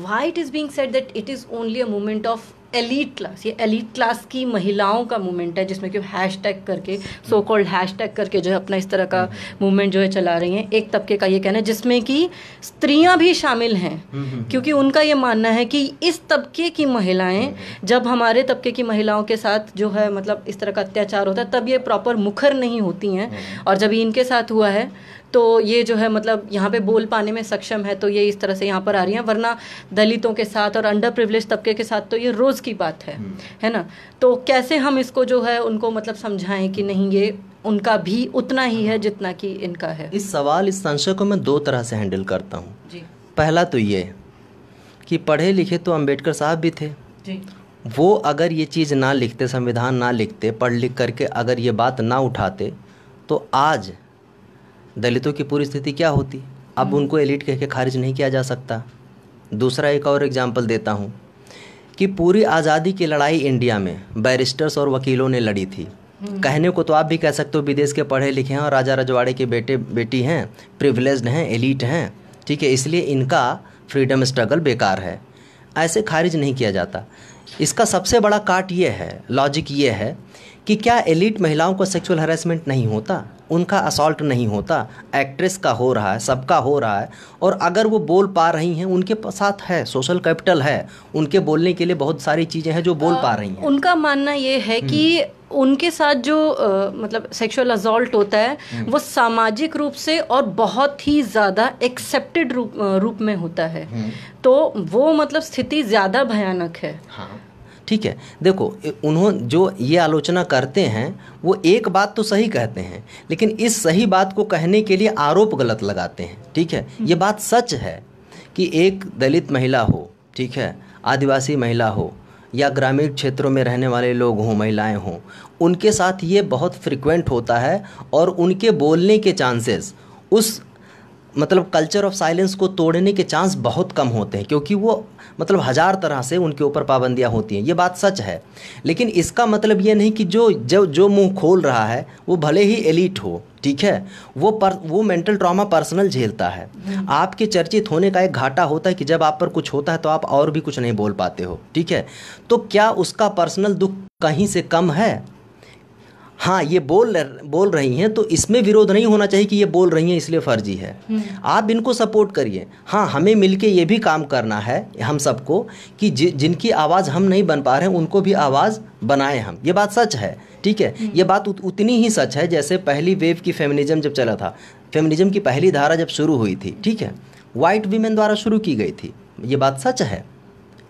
why it is being set that it is only a movement of elite class ये एलिट क्लास की महिलाओं का मूवमेंट है जिसमें कि हैश टैग करके सो कॉल्ड हैश टैग करके जो है अपना इस तरह का मूवमेंट हम्म। जो है चला रही हैं एक तबके का ये कहना है जिसमें कि स्त्रियां भी शामिल हैं हम्म, हम्म, क्योंकि उनका ये मानना है कि इस तबके की महिलाएं जब हमारे तबके की महिलाओं के साथ जो है मतलब इस तरह का अत्याचार होता है तब ये प्रॉपर मुखर नहीं होती हैं और जब इनके साथ हुआ है तो ये जो है मतलब यहाँ पे बोल पाने में सक्षम है तो ये इस तरह से यहाँ पर आ रही हैं वरना दलितों के साथ और अंडर प्रिवलेज तबके के साथ तो ये रोज़ की बात है हम्म। है ना तो कैसे हम इसको जो है उनको मतलब समझाएं कि नहीं ये उनका भी उतना ही है जितना कि इनका है इस सवाल इस संशय को मैं दो तरह से हैंडल करता हूँ पहला तो ये कि पढ़े लिखे तो अम्बेडकर साहब भी थे जी। वो अगर ये चीज़ ना लिखते संविधान ना लिखते पढ़ लिख करके अगर ये बात ना उठाते तो आज दलितों की पूरी स्थिति क्या होती अब हम्म। उनको एलिट कह के खारिज नहीं किया जा सकता दूसरा एक और एग्जाम्पल देता हूँ कि पूरी आज़ादी की लड़ाई इंडिया में बैरिस्टर्स और वकीलों ने लड़ी थी हम्म। कहने को तो आप भी कह सकते हो विदेश के पढ़े लिखे हैं और राजा रजवाड़े के बेटे बेटी हैं प्रिवलेज हैं एलिट हैं ठीक है इसलिए इनका फ्रीडम स्ट्रगल बेकार है ऐसे खारिज नहीं किया जाता इसका सबसे बड़ा काट ये है लॉजिक ये है कि क्या एलिट महिलाओं को सेक्सुअल हरेसमेंट नहीं होता उनका असॉल्ट नहीं होता एक्ट्रेस का हो रहा है सबका हो रहा है और अगर वो बोल पा रही हैं उनके साथ है सोशल कैपिटल है उनके बोलने के लिए बहुत सारी चीज़ें हैं जो बोल पा रही हैं उनका मानना ये है कि हम्म। उनके साथ जो आ, मतलब सेक्सुअल अजॉल्ट होता है हम्म। वो सामाजिक रूप से और बहुत ही ज़्यादा एक्सेप्टेड रूप रूप में होता है हम्म। तो वो मतलब स्थिति ज़्यादा भयानक है हाँ। ठीक है देखो उन्होंने जो ये आलोचना करते हैं वो एक बात तो सही कहते हैं लेकिन इस सही बात को कहने के लिए आरोप गलत लगाते हैं ठीक है हम्म। ये बात सच है कि एक दलित महिला हो ठीक है आदिवासी महिला हो या ग्रामीण क्षेत्रों में रहने वाले लोग हों महिलाएं हों उनके साथ ये बहुत फ्रिक्वेंट होता है और उनके बोलने के चांसेस उस मतलब कल्चर ऑफ साइलेंस को तोड़ने के चांस बहुत कम होते हैं क्योंकि वो मतलब हज़ार तरह से उनके ऊपर पाबंदियाँ होती हैं ये बात सच है लेकिन इसका मतलब ये नहीं कि जो जो जो मुँह खोल रहा है वो भले ही एलिट हो ठीक है वो पर वो मेंटल ट्रॉमा पर्सनल झेलता है हम्म। आपके चर्चित होने का एक घाटा होता है कि जब आप पर कुछ होता है तो आप और भी कुछ नहीं बोल पाते हो ठीक है तो क्या उसका पर्सनल दुख कहीं से कम है हाँ ये बोल बोल रही हैं तो इसमें विरोध नहीं होना चाहिए कि ये बोल रही हैं इसलिए फर्जी है हम्म। आप इनको सपोर्ट करिए हाँ हमें मिलके ये भी काम करना है हम सबको कि जि, जिनकी आवाज़ हम नहीं बन पा रहे हैं उनको भी आवाज़ बनाएं हम ये बात सच है ठीक है हम्म। ये बात उत, उतनी ही सच है जैसे पहली वेव की फेमिनिज्म जब चला था फेमिनिज्म की पहली धारा जब शुरू हुई थी ठीक है वाइट वीमेन द्वारा शुरू की गई थी ये बात सच है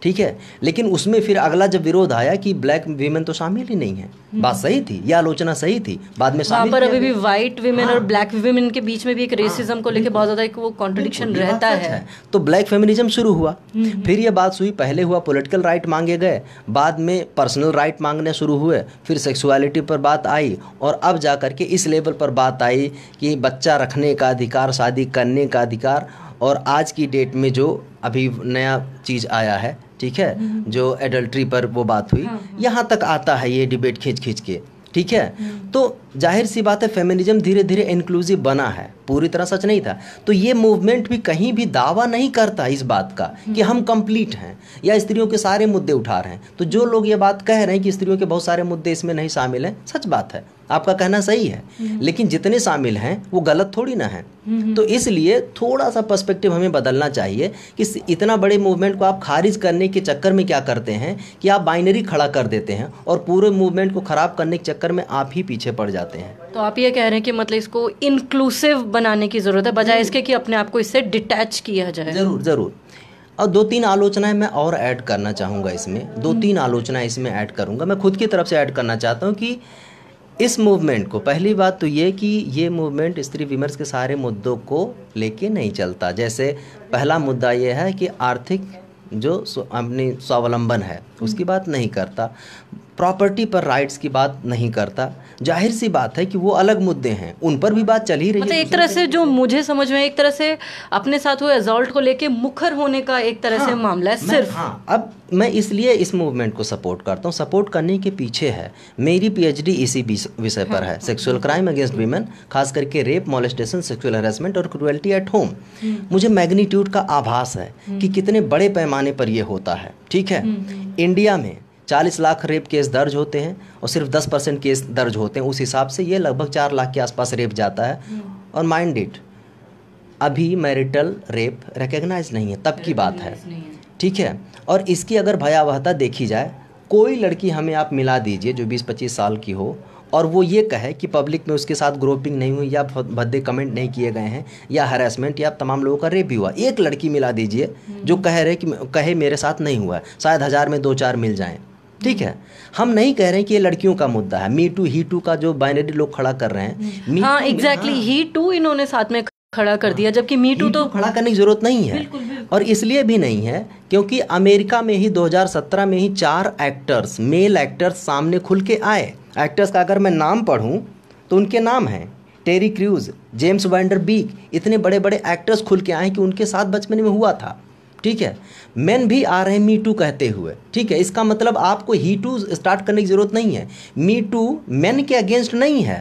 ठीक है लेकिन उसमें फिर अगला जब विरोध आया कि ब्लैक वीमेन तो शामिल ही नहीं है बात सही थी यह आलोचना सही थी बाद में शामिल पर अभी भी व्हाइट वीमेन और ब्लैक हाँ। वीमेन के बीच में भी एक रेसिज्म हाँ, को लेकर बहुत ज्यादा एक वो कॉन्ट्रडिक्शन रहता है।, तो ब्लैक फेमिनिज्म शुरू हुआ हम्म, हम्म। फिर यह बात हुई पहले हुआ पोलिटिकल राइट मांगे गए बाद में पर्सनल राइट मांगने शुरू हुए फिर सेक्सुअलिटी पर बात आई और अब जा करके इस लेवल पर बात आई कि बच्चा रखने का अधिकार शादी करने का अधिकार और आज की डेट में जो अभी नया चीज़ आया है ठीक है जो एडल्ट्री पर वो बात हुई हाँ, हाँ। यहाँ तक आता है ये डिबेट खींच खींच के ठीक है हाँ। तो जाहिर सी बात है फेमिनिज्म धीरे धीरे इंक्लूसिव बना है पूरी तरह सच नहीं था तो ये मूवमेंट भी कहीं भी दावा नहीं करता इस बात का कि हम कंप्लीट हैं या स्त्रियों के सारे मुद्दे उठा रहे हैं तो जो लोग ये बात कह रहे हैं कि स्त्रियों के बहुत सारे मुद्दे इसमें नहीं शामिल हैं सच बात है आपका कहना सही है हम्म। लेकिन जितने शामिल हैं वो गलत थोड़ी ना है हम्म। तो इसलिए थोड़ा सा पर्सपेक्टिव हमें बदलना चाहिए कि इतना बड़े मूवमेंट को आप खारिज करने के चक्कर में क्या करते हैं कि आप बाइनरी खड़ा कर देते हैं और पूरे मूवमेंट को ख़राब करने के चक्कर में आप ही पीछे पड़ जाते हैं तो आप ये कह रहे हैं कि मतलब इसको इंक्लूसिव बनाने की ज़रूरत है बजाय हम्म। इसके कि अपने आप को इससे डिटैच किया जाए ज़रूर ज़रूर और दो तीन आलोचनाएं मैं और ऐड करना चाहूँगा इसमें दो तीन आलोचनाएं इसमें ऐड करूँगा मैं खुद की तरफ से ऐड करना चाहता हूँ कि इस मूवमेंट को पहली बात तो ये कि ये मूवमेंट स्त्री विमर्श के सारे मुद्दों को लेके नहीं चलता जैसे पहला मुद्दा ये है कि आर्थिक जो अपनी स्वावलंबन है उसकी हम्म। बात नहीं करता प्रॉपर्टी पर राइट्स की बात नहीं करता जाहिर सी बात है कि वो अलग मुद्दे हैं उन पर भी बात चल ही रही मतलब एक तरह से जो मुझे समझ में एक तरह से अपने साथ हुए एजॉल्ट को लेके मुखर होने का एक तरह हाँ, से मामला है सिर्फ हाँ अब मैं इसलिए इस मूवमेंट को सपोर्ट करता हूँ सपोर्ट करने के पीछे है मेरी पीएचडी इसी विषय पर है सेक्सुअल क्राइम अगेंस्ट वीमेन खास करके रेप मोलेस्टेशन सेक्सुअल हेरासमेंट और क्रुअल्टी एट होम मुझे मैग्नीट्यूड का आभास है हम्म। कि कितने बड़े पैमाने पर यह होता है ठीक है इंडिया हम्म। में चालीस लाख रेप केस दर्ज होते हैं और सिर्फ दस परसेंट केस दर्ज होते हैं उस हिसाब से ये लगभग चार लाख के आसपास रेप जाता है हम्म। और माइंड इट अभी मैरिटल रेप रिकग्नाइज नहीं है तब की बात है ठीक है और इसकी अगर भयावहता देखी जाए कोई लड़की हमें आप मिला दीजिए जो बीस पच्चीस साल की हो और वो ये कहे कि पब्लिक में उसके साथ ग्रोपिंग नहीं हुई या भद्दे कमेंट नहीं किए गए हैं या हरासमेंट या तमाम लोगों का रेप भी हुआ एक लड़की मिला दीजिए जो हम्म। कह रहे कि कहे मेरे साथ नहीं हुआ है शायद हज़ार में दो चार मिल जाएँ ठीक है हम नहीं कह रहे हैं कि ये लड़कियों का मुद्दा है मी टू ही टू का जो बाइनरी लोग खड़ा कर रहे हैं हम्म। हाँ एग्जैक्टली ही टू इन्होंने साथ में खड़ा कर दिया हाँ। जबकि मी टू तो खड़ा करने की जरूरत नहीं है बिल्कुल, बिल्कुल। और इसलिए भी नहीं है क्योंकि अमेरिका में ही 2017 में ही चार एक्टर्स मेल एक्टर्स सामने खुल के आए एक्टर्स का अगर मैं नाम पढ़ूं तो उनके नाम हैं Terry Crews James Van Der Beek इतने बड़े बड़े एक्टर्स खुल के आए कि उनके साथ बचपन में हुआ था ठीक है मैन भी आ रहे हैं मी टू कहते हुए ठीक है इसका मतलब आपको ही टू स्टार्ट करने की ज़रूरत नहीं है मी टू मैन के अगेंस्ट नहीं है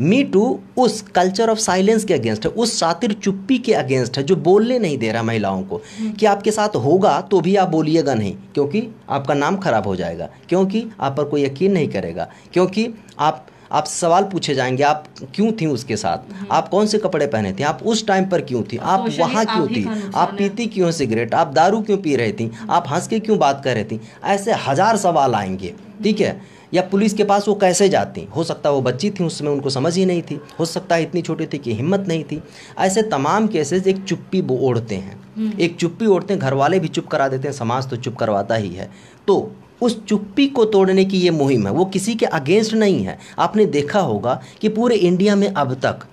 मी हम्म। टू उस कल्चर ऑफ साइलेंस के अगेंस्ट है उस शातिर चुप्पी के अगेंस्ट है जो बोलने नहीं दे रहा महिलाओं को हम्म। कि आपके साथ होगा तो भी आप बोलिएगा नहीं क्योंकि आपका नाम खराब हो जाएगा क्योंकि आप पर कोई यकीन नहीं करेगा क्योंकि आप आप सवाल पूछे जाएंगे आप क्यों थी उसके साथ हम्म। आप कौन से कपड़े पहने थे आप उस टाइम पर क्यों थी आप वहाँ क्यों थी आप पीती क्यों सिगरेट आप दारू क्यों पी रही थी हम्म। आप हंस के क्यों बात कर रही थी ऐसे हज़ार सवाल आएंगे ठीक है या पुलिस के पास वो कैसे जाती हो सकता वो बच्ची थी उस समय उनको समझ ही नहीं थी हो सकता है इतनी छोटी थी कि हिम्मत नहीं थी ऐसे तमाम केसेस हम्म। एक चुप्पी ओढ़ते हैं एक चुप्पी ओढ़ते हैं घर वाले भी चुप करा देते हैं समाज तो चुप करवाता ही है तो उस चुप्पी को तोड़ने की ये मुहिम है वो किसी के अगेंस्ट नहीं है आपने देखा होगा कि पूरे इंडिया में अब तक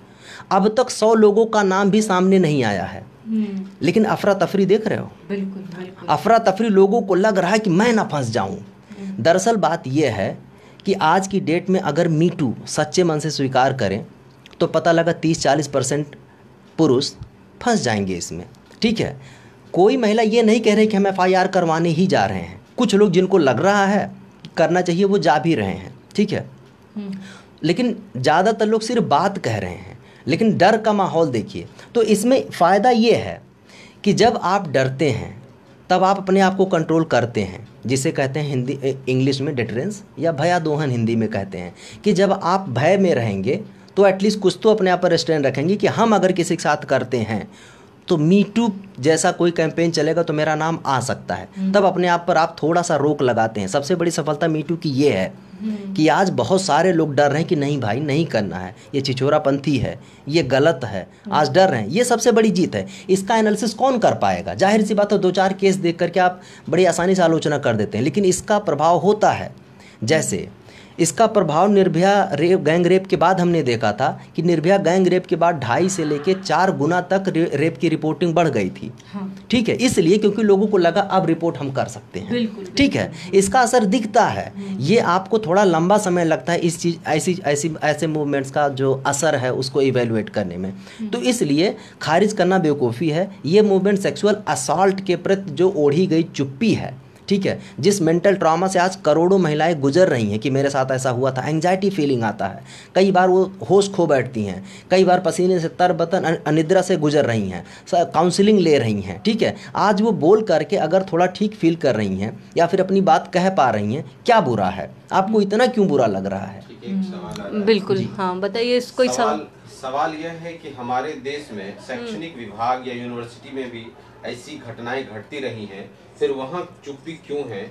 अब तक सौ लोगों का नाम भी सामने नहीं आया है हम्म। लेकिन अफरा तफरी देख रहे हो बिल्कुल, बिल्कुल। अफरा तफरी लोगों को लग रहा है कि मैं ना फंस जाऊं हम्म। दरअसल बात यह है कि आज की डेट में अगर मीटू सच्चे मन से स्वीकार करें तो पता लगा तीस चालीस परसेंट पुरुष फंस जाएंगे इसमें ठीक है कोई महिला ये नहीं कह रही कि हम एफ करवाने ही जा रहे हैं कुछ लोग जिनको लग रहा है करना चाहिए वो जा भी रहे हैं ठीक है हम्म। लेकिन ज़्यादातर लोग सिर्फ बात कह रहे हैं लेकिन डर का माहौल देखिए तो इसमें फ़ायदा ये है कि जब आप डरते हैं तब आप अपने आप को कंट्रोल करते हैं जिसे कहते हैं हिंदी इंग्लिश में डिटरेंस या भया दोहन हिंदी में कहते हैं कि जब आप भय में रहेंगे तो एटलीस्ट कुछ तो अपने आप पर स्टैंड रखेंगे कि हम अगर किसी के साथ करते हैं तो मी टू जैसा कोई कैंपेन चलेगा तो मेरा नाम आ सकता है हम्म। तब अपने आप पर आप थोड़ा सा रोक लगाते हैं सबसे बड़ी सफलता मी टू की ये है हम्म। कि आज बहुत सारे लोग डर रहे हैं कि नहीं भाई नहीं करना है ये छिछोरापंथी है ये गलत है हम्म। आज डर रहे हैं ये सबसे बड़ी जीत है इसका एनालिसिस कौन कर पाएगा जाहिर सी बात है दो चार केस देख करके आप बड़ी आसानी से आलोचना कर देते हैं लेकिन इसका प्रभाव होता है जैसे इसका प्रभाव निर्भया रेप गैंग रेप के बाद हमने देखा था कि निर्भया गैंग रेप के बाद ढाई से लेकर चार गुना तक रे, रेप की रिपोर्टिंग बढ़ गई थी हाँ। ठीक हाँ। है इसलिए क्योंकि लोगों को लगा अब रिपोर्ट हम कर सकते हैं ठीक है इसका असर दिखता है हम्म। ये आपको थोड़ा लंबा समय लगता है इस चीज़ ऐसी ऐसी ऐसे मूवमेंट्स का जो असर है उसको इवेलुएट करने में हम्म। तो इसलिए खारिज करना बेवकूफ़ी है ये मूवमेंट सेक्सुअल असॉल्ट के प्रति जो ओढ़ी गई चुप्पी है ठीक है जिस मेंटल ट्रामा से आज करोड़ों महिलाएं गुजर रही हैं कि मेरे साथ ऐसा हुआ था एंग्जाइटी फीलिंग आता है कई बार वो होश खो बैठती हैं कई बार पसीने से तर बतन अनिद्रा से गुजर रही हैं काउंसिलिंग ले रही हैं ठीक है आज वो बोल करके अगर थोड़ा ठीक फील कर रही हैं या फिर अपनी बात कह पा रही हैं क्या बुरा है आपको इतना क्यों बुरा लग रहा है बिल्कुल हाँ बताइए इसको सवाल सवाल यह है कि हमारे देश में हम्म। शैक्षणिक विभाग या यूनिवर्सिटी में भी ऐसी घटनाएं घटती रही हैं फिर वहाँ चुप्पी क्यों है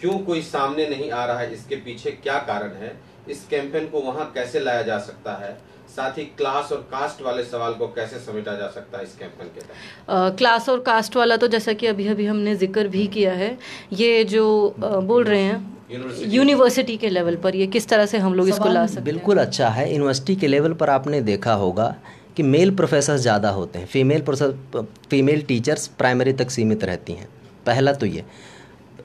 क्यों कोई सामने नहीं आ रहा है इसके पीछे क्या कारण है इस कैंपेन को वहाँ कैसे लाया जा सकता है साथ ही क्लास और कास्ट वाले सवाल को कैसे समेटा जा सकता है इस कैंपेन के तहत क्लास और कास्ट वाला तो जैसा कि अभी अभी हमने जिक्र भी हम्म। किया है ये जो आ, बोल रहे हैं यूनिवर्सिटी के लेवल पर ये किस तरह से हम लोग इसको ला सकते हैं बिल्कुल अच्छा है यूनिवर्सिटी के लेवल पर आपने देखा होगा कि मेल प्रोफेसर ज़्यादा होते हैं female professor female teachers primary तक सीमित रहती हैं पहला तो ये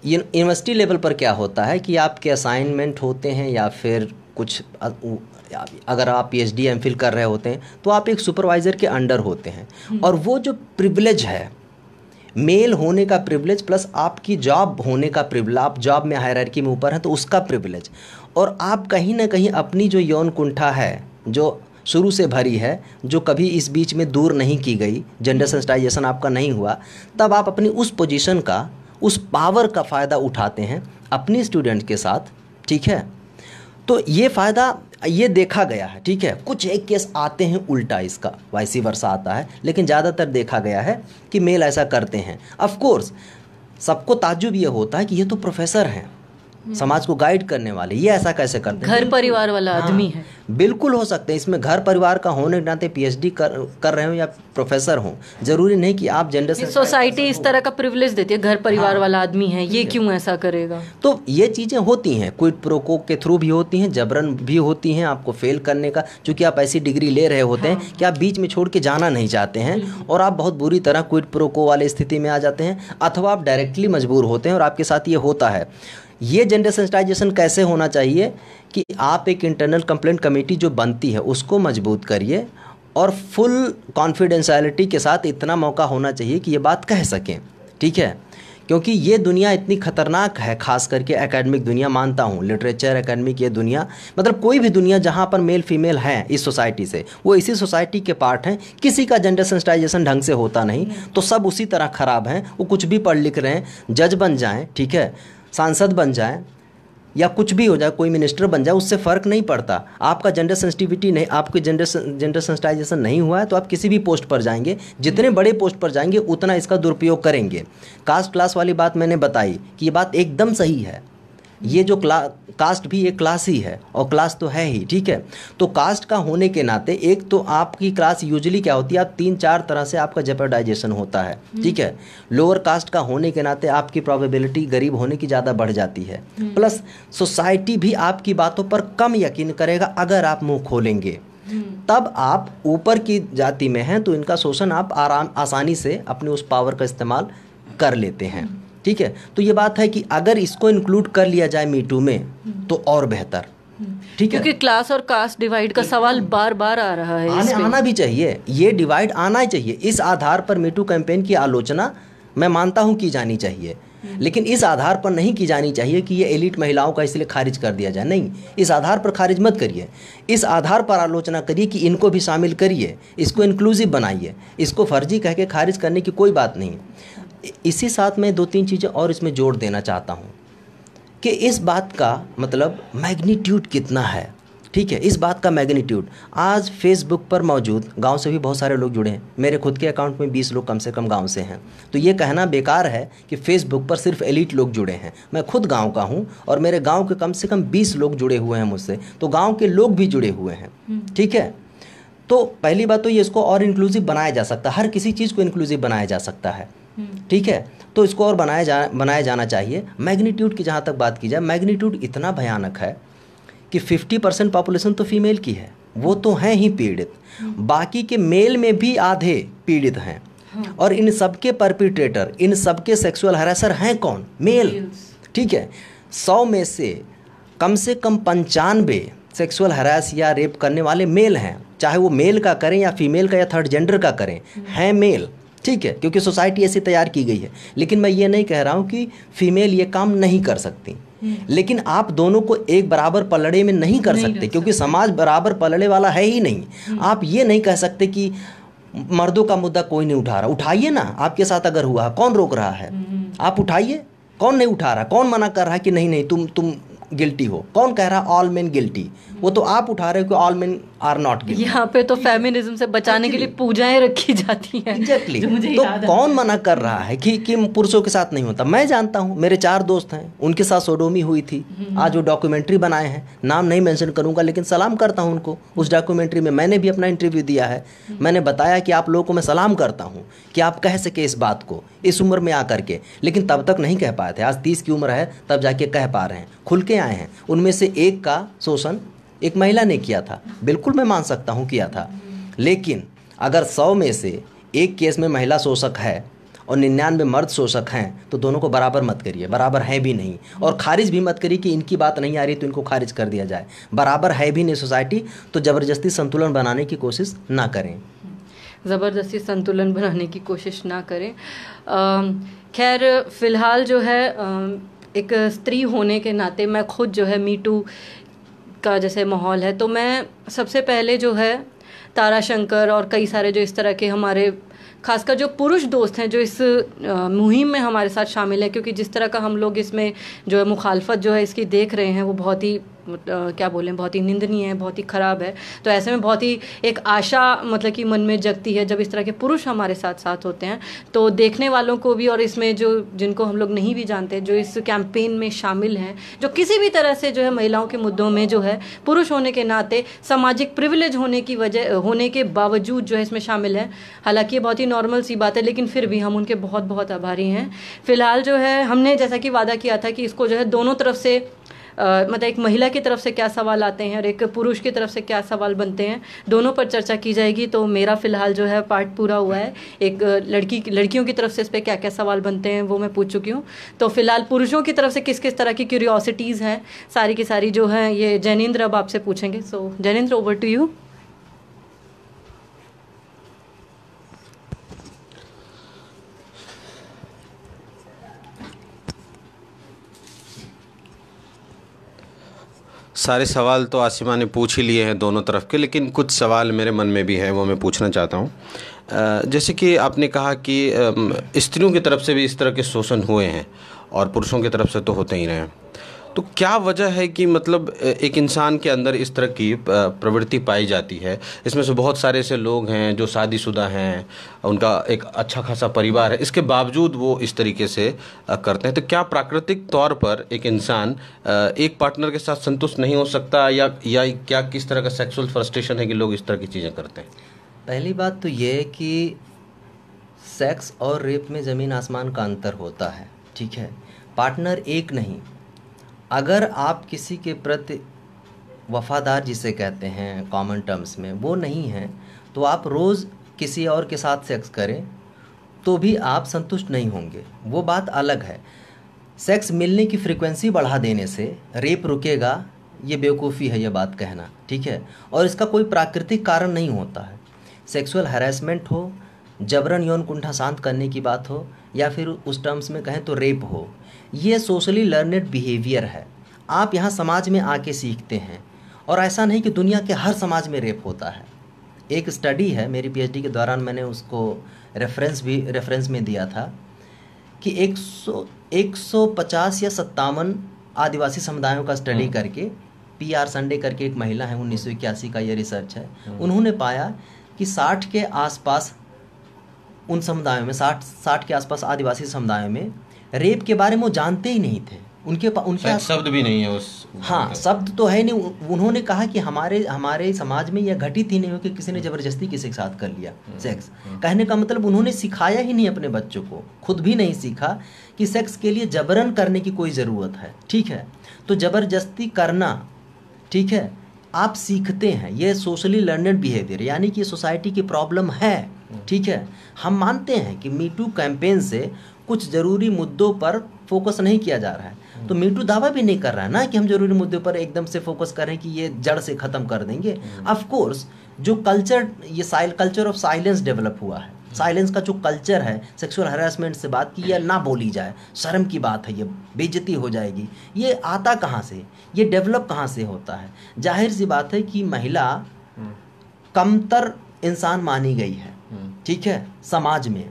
यूनिवर्सिटी लेवल पर क्या होता है कि आपके असाइनमेंट होते हैं या फिर कुछ अगर आप P H D M Phil कर रहे होते हैं तो आप एक सुपरवाइज़र के अंडर होते हैं हम्म। और वो जो प्रिवलेज है मेल होने का प्रिवलेज प्लस आपकी जॉब होने का प्रिविलेज आप जॉब में हायरार्की में ऊपर हैं तो उसका प्रिवलेज और आप कहीं ना कहीं अपनी जो यौन कुंठा है जो शुरू से भरी है जो कभी इस बीच में दूर नहीं की गई जेंडर सेंसिटाइजेशन हम्म। आपका नहीं हुआ तब आप अपनी उस पोजीशन का उस पावर का फ़ायदा उठाते हैं अपनी स्टूडेंट के साथ ठीक है तो ये फ़ायदा ये देखा गया है ठीक है कुछ एक केस आते हैं उल्टा इसका वाइसी वर्षा आता है लेकिन ज़्यादातर देखा गया है कि मेल ऐसा करते हैं अफकोर्स कोर्स सबको ताजुब ये होता है कि ये तो प्रोफेसर हैं हम्म। समाज को गाइड करने वाले ये ऐसा कैसे करते घर परिवार वाला हाँ। आदमी हाँ, है बिल्कुल हो सकते हैं इसमें घर परिवार का होने के नाते पीएचडी कर कर रहे हो या प्रोफेसर हो जरूरी नहीं कि आप जेंडर से सोसाइटी इस तरह का प्रिविलेज देती है घर परिवार हाँ, वाला आदमी है ये क्यों ऐसा करेगा तो ये चीज़ें होती हैं क्विट प्रोको के थ्रू भी होती हैं जबरन भी होती हैं आपको फेल करने का चूंकि आप ऐसी डिग्री ले रहे होते हैं हाँ। कि आप बीच में छोड़ के जाना नहीं चाहते हैं और आप बहुत बुरी तरह क्विट प्रोको वाले स्थिति में आ जाते हैं अथवा आप डायरेक्टली मजबूर होते हैं और आपके साथ ये होता है ये जेंडर सेंसिटाइजेशन कैसे होना चाहिए कि आप एक इंटरनल कंप्लेंट कमेटी जो बनती है उसको मजबूत करिए और फुल कॉन्फिडेंशलिटी के साथ इतना मौका होना चाहिए कि ये बात कह सकें ठीक है क्योंकि ये दुनिया इतनी खतरनाक है खास करके एकेडमिक दुनिया मानता हूँ लिटरेचर एकेडमिक ये दुनिया मतलब कोई भी दुनिया जहाँ पर मेल फीमेल हैं इस सोसाइटी से वो इसी सोसाइटी के पार्ट हैं किसी का जेंडर सेंसिटाइजेशन ढंग से होता नहीं तो सब उसी तरह ख़राब हैं वो कुछ भी पढ़ लिख रहे हैं जज बन जाएँ ठीक है सांसद बन जाए या कुछ भी हो जाए कोई मिनिस्टर बन जाए उससे फ़र्क नहीं पड़ता आपका जेंडर सेंसिटिविटी नहीं आपके जेंडर जेंडर सेंसिटाइजेशन नहीं हुआ है तो आप किसी भी पोस्ट पर जाएंगे जितने बड़े पोस्ट पर जाएंगे उतना इसका दुरुपयोग करेंगे कास्ट क्लास वाली बात मैंने बताई कि ये बात एकदम सही है ये जो क्ला कास्ट भी एक क्लास ही है और क्लास तो है ही ठीक है तो कास्ट का होने के नाते एक तो आपकी क्लास यूजली क्या होती है आप तीन चार तरह से आपका जेपरडाइजेशन होता है हम्म। ठीक है लोअर कास्ट का होने के नाते आपकी प्रोबेबिलिटी गरीब होने की ज़्यादा बढ़ जाती है प्लस हम्म। सोसाइटी भी आपकी बातों पर कम यकीन करेगा अगर आप मुँह खोलेंगे हम्म। तब आप ऊपर की जाति में हैं तो इनका शोषण आप आराम आसानी से अपने उस पावर का इस्तेमाल कर लेते हैं ठीक है तो ये बात है कि अगर इसको इंक्लूड कर लिया जाए मीटू में तो और बेहतर ठीक है क्योंकि क्लास और कास्ट डिवाइड का सवाल बार बार आ रहा है आने आना भी चाहिए ये डिवाइड आना ही चाहिए इस आधार पर मीटू कैंपेन की आलोचना मैं मानता हूँ की जानी चाहिए लेकिन इस आधार पर नहीं की जानी चाहिए कि ये एलिट महिलाओं का इसलिए खारिज कर दिया जाए नहीं इस आधार पर खारिज मत करिए इस आधार पर आलोचना करिए कि इनको भी शामिल करिए इसको इंक्लूसिव बनाइए इसको फर्जी कह के खारिज करने की कोई बात नहीं इसी साथ मैं दो तीन चीज़ें और इसमें जोड़ देना चाहता हूँ कि इस बात का मतलब मैग्नीट्यूड कितना है ठीक है इस बात का मैग्नीट्यूड आज फेसबुक पर मौजूद गांव से भी बहुत सारे लोग जुड़े हैं मेरे खुद के अकाउंट में 20 लोग कम से कम गांव से हैं तो ये कहना बेकार है कि फेसबुक पर सिर्फ एलिट लोग जुड़े हैं मैं खुद गांव का हूं और मेरे गांव के कम से कम 20 लोग जुड़े हुए हैं मुझसे तो गाँव के लोग भी जुड़े हुए हैं हम्म। ठीक है तो पहली बात तो ये इसको और इंक्लूसिव बनाया जा सकता है हर किसी चीज़ को इंक्लूसिव बनाया जा सकता है ठीक है तो इसको और बनाया जा बनाया जाना चाहिए मैग्नीट्यूड की जहाँ तक बात की जाए मैग्नीट्यूड इतना भयानक है कि 50 परसेंट पॉपुलेशन तो फीमेल की है वो तो हैं ही पीड़ित बाकी के मेल में भी आधे पीड़ित हैं और इन सबके परपिट्रेटर इन सबके सेक्सुअल हरासर हैं कौन मेल ठीक है सौ में से कम से कम पंचानवे सेक्सुअल हरास या रेप करने वाले मेल हैं चाहे वो मेल का करें या फीमेल का या थर्ड जेंडर का करें हम्म। हैं मेल ठीक है क्योंकि सोसाइटी ऐसी तैयार की गई है लेकिन मैं ये नहीं कह रहा हूँ कि फीमेल ये काम नहीं कर सकती हम्म। लेकिन आप दोनों को एक बराबर पलड़े में नहीं कर नहीं सकते नहीं क्योंकि समाज बराबर पलड़े वाला है ही नहीं हम्म। आप ये नहीं कह सकते कि मर्दों का मुद्दा कोई नहीं उठा रहा उठाइए ना आपके साथ अगर हुआ कौन रोक रहा है हम्म। आप उठाइए कौन नहीं उठा रहा कौन मना कर रहा है कि नहीं नहीं तुम तुम गिल्टी हो कौन कह रहा ऑल मेन गिल्टी वो तो आप उठा रहे हो कि all men are not guilty यहाँ पे तो फेमिनिज्म से बचाने के लिए पूजाएं रखी जाती हैं एग्जैक्टली exactly. तो कौन मना कर रहा है कि कि पुरुषों के साथ नहीं होता मैं जानता हूँ मेरे चार दोस्त हैं उनके साथ सोडोमी हुई थी हम्म। आज वो डॉक्यूमेंट्री बनाए हैं नाम नहीं मैंशन करूँगा लेकिन सलाम करता हूँ उनको उस डॉक्यूमेंट्री में मैंने भी अपना इंटरव्यू दिया है हम्म। मैंने बताया कि आप लोगों को मैं सलाम करता हूँ कि आप कह सके इस बात को इस उम्र में आकर के लेकिन तब तक नहीं कह पाए थे आज तीस की उम्र है तब जाके कह पा रहे हैं खुल के आए हैं उनमें से एक का शोषण एक महिला ने किया था बिल्कुल मैं मान सकता हूँ किया था लेकिन अगर सौ में से एक केस में महिला शोषक है और निन्यानवे मर्द शोषक हैं तो दोनों को बराबर मत करिए बराबर है भी नहीं और खारिज भी मत करिए कि इनकी बात नहीं आ रही तो इनको खारिज कर दिया जाए बराबर है भी नहीं सोसाइटी तो ज़बरदस्ती संतुलन बनाने की कोशिश ना करें ज़बरदस्ती संतुलन बनाने की कोशिश ना करें खैर फ़िलहाल जो है आ, एक स्त्री होने के नाते मैं खुद जो है मीटू का जैसे माहौल है तो मैं सबसे पहले जो है तारा शंकर और कई सारे जो इस तरह के हमारे खासकर जो पुरुष दोस्त हैं जो इस मुहिम में हमारे साथ शामिल हैं क्योंकि जिस तरह का हम लोग इसमें जो है मुखालफत जो है इसकी देख रहे हैं वो बहुत ही क्या बोलें बहुत ही निंदनीय है बहुत ही ख़राब है तो ऐसे में बहुत ही एक आशा मतलब कि मन में जगती है जब इस तरह के पुरुष हमारे साथ साथ होते हैं तो देखने वालों को भी और इसमें जो जिनको हम लोग नहीं भी जानते जो इस कैंपेन में शामिल हैं जो किसी भी तरह से जो है महिलाओं के मुद्दों में जो है पुरुष होने के नाते सामाजिक प्रिविलेज होने की वजह होने के बावजूद जो है इसमें शामिल है हालांकि ये बहुत ही नॉर्मल सी बात है लेकिन फिर भी हम उनके बहुत बहुत आभारी हैं फिलहाल जो है हमने जैसा कि वादा किया था कि इसको जो है दोनों तरफ से मतलब एक महिला की तरफ से क्या सवाल आते हैं और एक पुरुष की तरफ से क्या सवाल बनते हैं दोनों पर चर्चा की जाएगी तो मेरा फिलहाल जो है पार्ट पूरा हुआ है एक लड़की लड़कियों की तरफ से इस पर क्या क्या सवाल बनते हैं वो मैं पूछ चुकी हूँ तो फिलहाल पुरुषों की तरफ से किस किस तरह की क्यूरियोसिटीज़ हैं सारी की सारी जो है ये जैनेन्द्र अब आपसे पूछेंगे so so, Jainendra over to you सारे सवाल तो आसिमा ने पूछ ही लिए हैं दोनों तरफ के लेकिन कुछ सवाल मेरे मन में भी हैं वो मैं पूछना चाहता हूँ जैसे कि आपने कहा कि स्त्रियों की तरफ से भी इस तरह के शोषण हुए हैं और पुरुषों की तरफ से तो होते ही रहे हैं तो क्या वजह है कि मतलब एक इंसान के अंदर इस तरह की प्रवृत्ति पाई जाती है इसमें से बहुत सारे ऐसे लोग हैं जो शादीशुदा हैं उनका एक अच्छा खासा परिवार है इसके बावजूद वो इस तरीके से करते हैं तो क्या प्राकृतिक तौर पर एक इंसान एक पार्टनर के साथ संतुष्ट नहीं हो सकता या या क्या किस तरह का सेक्सुअल फ्रस्ट्रेशन है कि लोग इस तरह की चीज़ें करते हैं पहली बात तो ये है कि सेक्स और रेप में ज़मीन आसमान का अंतर होता है ठीक है पार्टनर एक नहीं अगर आप किसी के प्रति वफ़ादार जिसे कहते हैं कॉमन टर्म्स में वो नहीं हैं तो आप रोज़ किसी और के साथ सेक्स करें तो भी आप संतुष्ट नहीं होंगे वो बात अलग है सेक्स मिलने की फ्रीक्वेंसी बढ़ा देने से रेप रुकेगा ये बेवकूफ़ी है ये बात कहना ठीक है और इसका कोई प्राकृतिक कारण नहीं होता है सेक्सुअल हरासमेंट हो जबरन यौन कुंठा शांत करने की बात हो या फिर उस टर्म्स में कहें तो रेप हो ये सोशली लर्नेड बिहेवियर है आप यहाँ समाज में आके सीखते हैं और ऐसा नहीं कि दुनिया के हर समाज में रेप होता है एक स्टडी है मेरी पीएचडी के दौरान मैंने उसको रेफरेंस भी रेफरेंस में दिया था कि 100 150 या सत्तावन आदिवासी समुदायों का स्टडी हम्म। करके पी आर संडे करके एक महिला है उन्नीस का ये रिसर्च है हम्म। उन्होंने पाया कि 60 के आसपास उन समुदायों में साठ साठ के आसपास आदिवासी समुदायों में रेप के बारे में वो जानते ही नहीं थे उनके पास उनके शब्द भी नहीं है उस हाँ शब्द तो है नहीं उन्होंने कहा कि हमारे हमारे समाज में यह घटित ही नहीं हो कि किसी ने हम्म। जबरदस्ती किसी के साथ कर लिया सेक्स हम्म, हम्म। कहने का मतलब उन्होंने सिखाया ही नहीं अपने बच्चों को खुद भी नहीं सीखा कि सेक्स के लिए जबरन करने की कोई ज़रूरत है ठीक है तो ज़बरदस्ती करना ठीक है आप सीखते हैं ये सोशली लर्नड बिहेवियर यानी कि सोसाइटी की प्रॉब्लम है ठीक है हम मानते हैं कि मीटू कैंपेन से कुछ ज़रूरी मुद्दों पर फोकस नहीं किया जा रहा है तो मीटू दावा भी नहीं कर रहा है ना कि हम ज़रूरी मुद्दों पर एकदम से फोकस कर रहे हैं कि ये जड़ से ख़त्म कर देंगे कोर्स जो कल्चर ये साइल कल्चर ऑफ साइलेंस डेवलप हुआ है साइलेंस का जो कल्चर है सेक्सुअल हरासमेंट से बात की या ना बोली जाए शर्म की बात है ये बेजती हो जाएगी ये आता कहाँ से ये डेवलप कहाँ से होता है जाहिर सी बात है कि महिला हम्म। कमतर इंसान मानी गई है ठीक है समाज में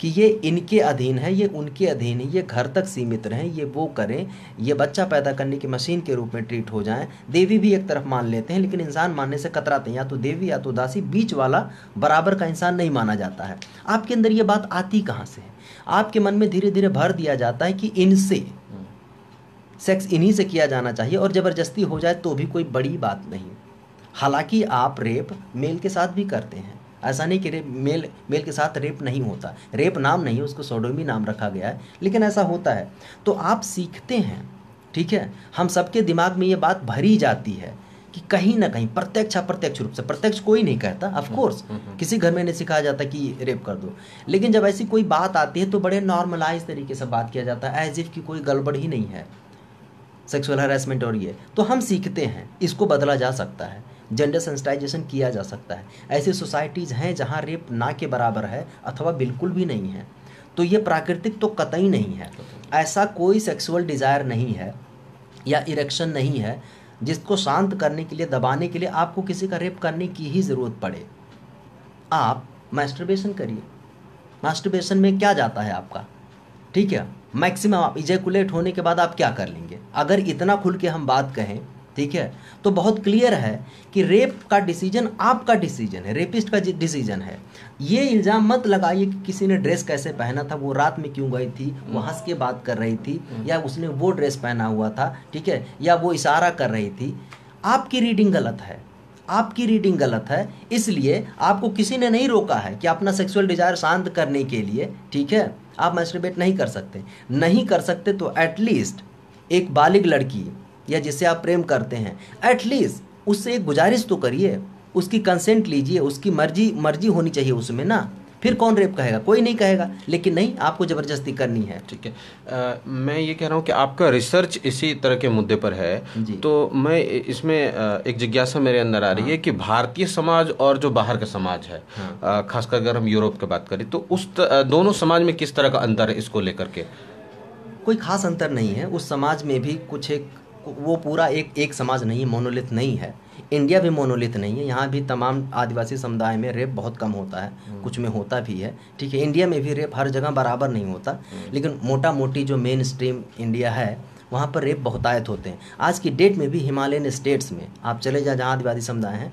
कि ये इनके अधीन है ये उनके अधीन है ये घर तक सीमित रहें ये वो करें ये बच्चा पैदा करने की मशीन के रूप में ट्रीट हो जाएं देवी भी एक तरफ मान लेते हैं लेकिन इंसान मानने से कतराते हैं या तो देवी या तो दासी बीच वाला बराबर का इंसान नहीं माना जाता है आपके अंदर ये बात आती कहाँ से है आपके मन में धीरे धीरे भर दिया जाता है कि इनसे सेक्स इन्हीं से किया जाना चाहिए और ज़बरदस्ती हो जाए तो भी कोई बड़ी बात नहीं हालांकि आप रेप मेल के साथ भी करते हैं ऐसा नहीं कि रेप मेल मेल के साथ रेप नहीं होता रेप नाम नहीं है उसको सोडोमी नाम रखा गया है लेकिन ऐसा होता है तो आप सीखते हैं ठीक है हम सबके दिमाग में ये बात भरी जाती है कि कहीं ना कहीं प्रत्यक्ष अप्रत्यक्ष रूप से प्रत्यक्ष कोई नहीं कहता ऑफकोर्स हम्म, हम्म, हम्म। किसी घर में नहीं सिखाया जाता कि रेप कर दो लेकिन जब ऐसी कोई बात आती है तो बड़े नॉर्मलाइज तरीके से बात किया जाता है एज इफ की कोई गड़बड़ ही नहीं है सेक्सुअल हरासमेंट और ये तो हम सीखते हैं इसको बदला जा सकता है जेंडर सेंसिटाइजेशन किया जा सकता है ऐसी सोसाइटीज़ हैं जहाँ रेप ना के बराबर है अथवा बिल्कुल भी नहीं है तो ये प्राकृतिक तो कतई नहीं है ऐसा कोई सेक्सुअल डिज़ायर नहीं है या इरेक्शन नहीं है जिसको शांत करने के लिए दबाने के लिए आपको किसी का रेप करने की ही ज़रूरत पड़े आप मास्टरबेशन करिए मास्टरबेशन में क्या जाता है आपका ठीक है मैक्सिमम आप इजैकुलेट होने के बाद आप क्या कर लेंगे अगर इतना खुल के हम बात कहें ठीक है तो बहुत क्लियर है कि रेप का डिसीजन आपका डिसीजन है रेपिस्ट का डिसीजन है ये इल्ज़ाम मत लगाइए कि किसी ने ड्रेस कैसे पहना था वो रात में क्यों गई थी वो हंस के बात कर रही थी हम्म। या उसने वो ड्रेस पहना हुआ था ठीक है या वो इशारा कर रही थी आपकी रीडिंग गलत है आपकी रीडिंग गलत है इसलिए आपको किसी ने नहीं रोका है कि अपना सेक्सुअल डिजायर शांत करने के लिए ठीक है आप मैस्ट्रिबेट नहीं कर सकते नहीं कर सकते तो एटलीस्ट एक बालिग लड़की या जिससे आप प्रेम करते हैं एटलीस्ट उससे एक गुजारिश तो करिए उसकी कंसेंट लीजिए उसकी मर्जी मर्जी होनी चाहिए उसमें ना फिर कौन रेप कहेगा कोई नहीं कहेगा लेकिन नहीं आपको ज़बरदस्ती करनी है ठीक है मैं ये कह रहा हूँ कि आपका रिसर्च इसी तरह के मुद्दे पर है तो मैं इसमें एक जिज्ञासा मेरे अंदर आ रही हाँ। है कि भारतीय समाज और जो बाहर का समाज है हाँ। खासकर अगर हम यूरोप की बात करें तो उस त, दोनों समाज में किस तरह का अंतर है इसको लेकर के कोई खास अंतर नहीं है उस समाज में भी कुछ एक वो पूरा एक एक समाज नहीं है मोनोलिथ नहीं है इंडिया भी मोनोलिथ नहीं है यहाँ भी तमाम आदिवासी समुदाय में रेप बहुत कम होता है हम्म। कुछ में होता भी है ठीक है इंडिया में भी रेप हर जगह बराबर नहीं होता हम्म। लेकिन मोटा मोटी जो मेन स्ट्रीम इंडिया है वहाँ पर रेप बहुतायत होते हैं आज की डेट में भी हिमालयन स्टेट्स में आप चले जाए जहाँ आदिवासी समुदाय हैं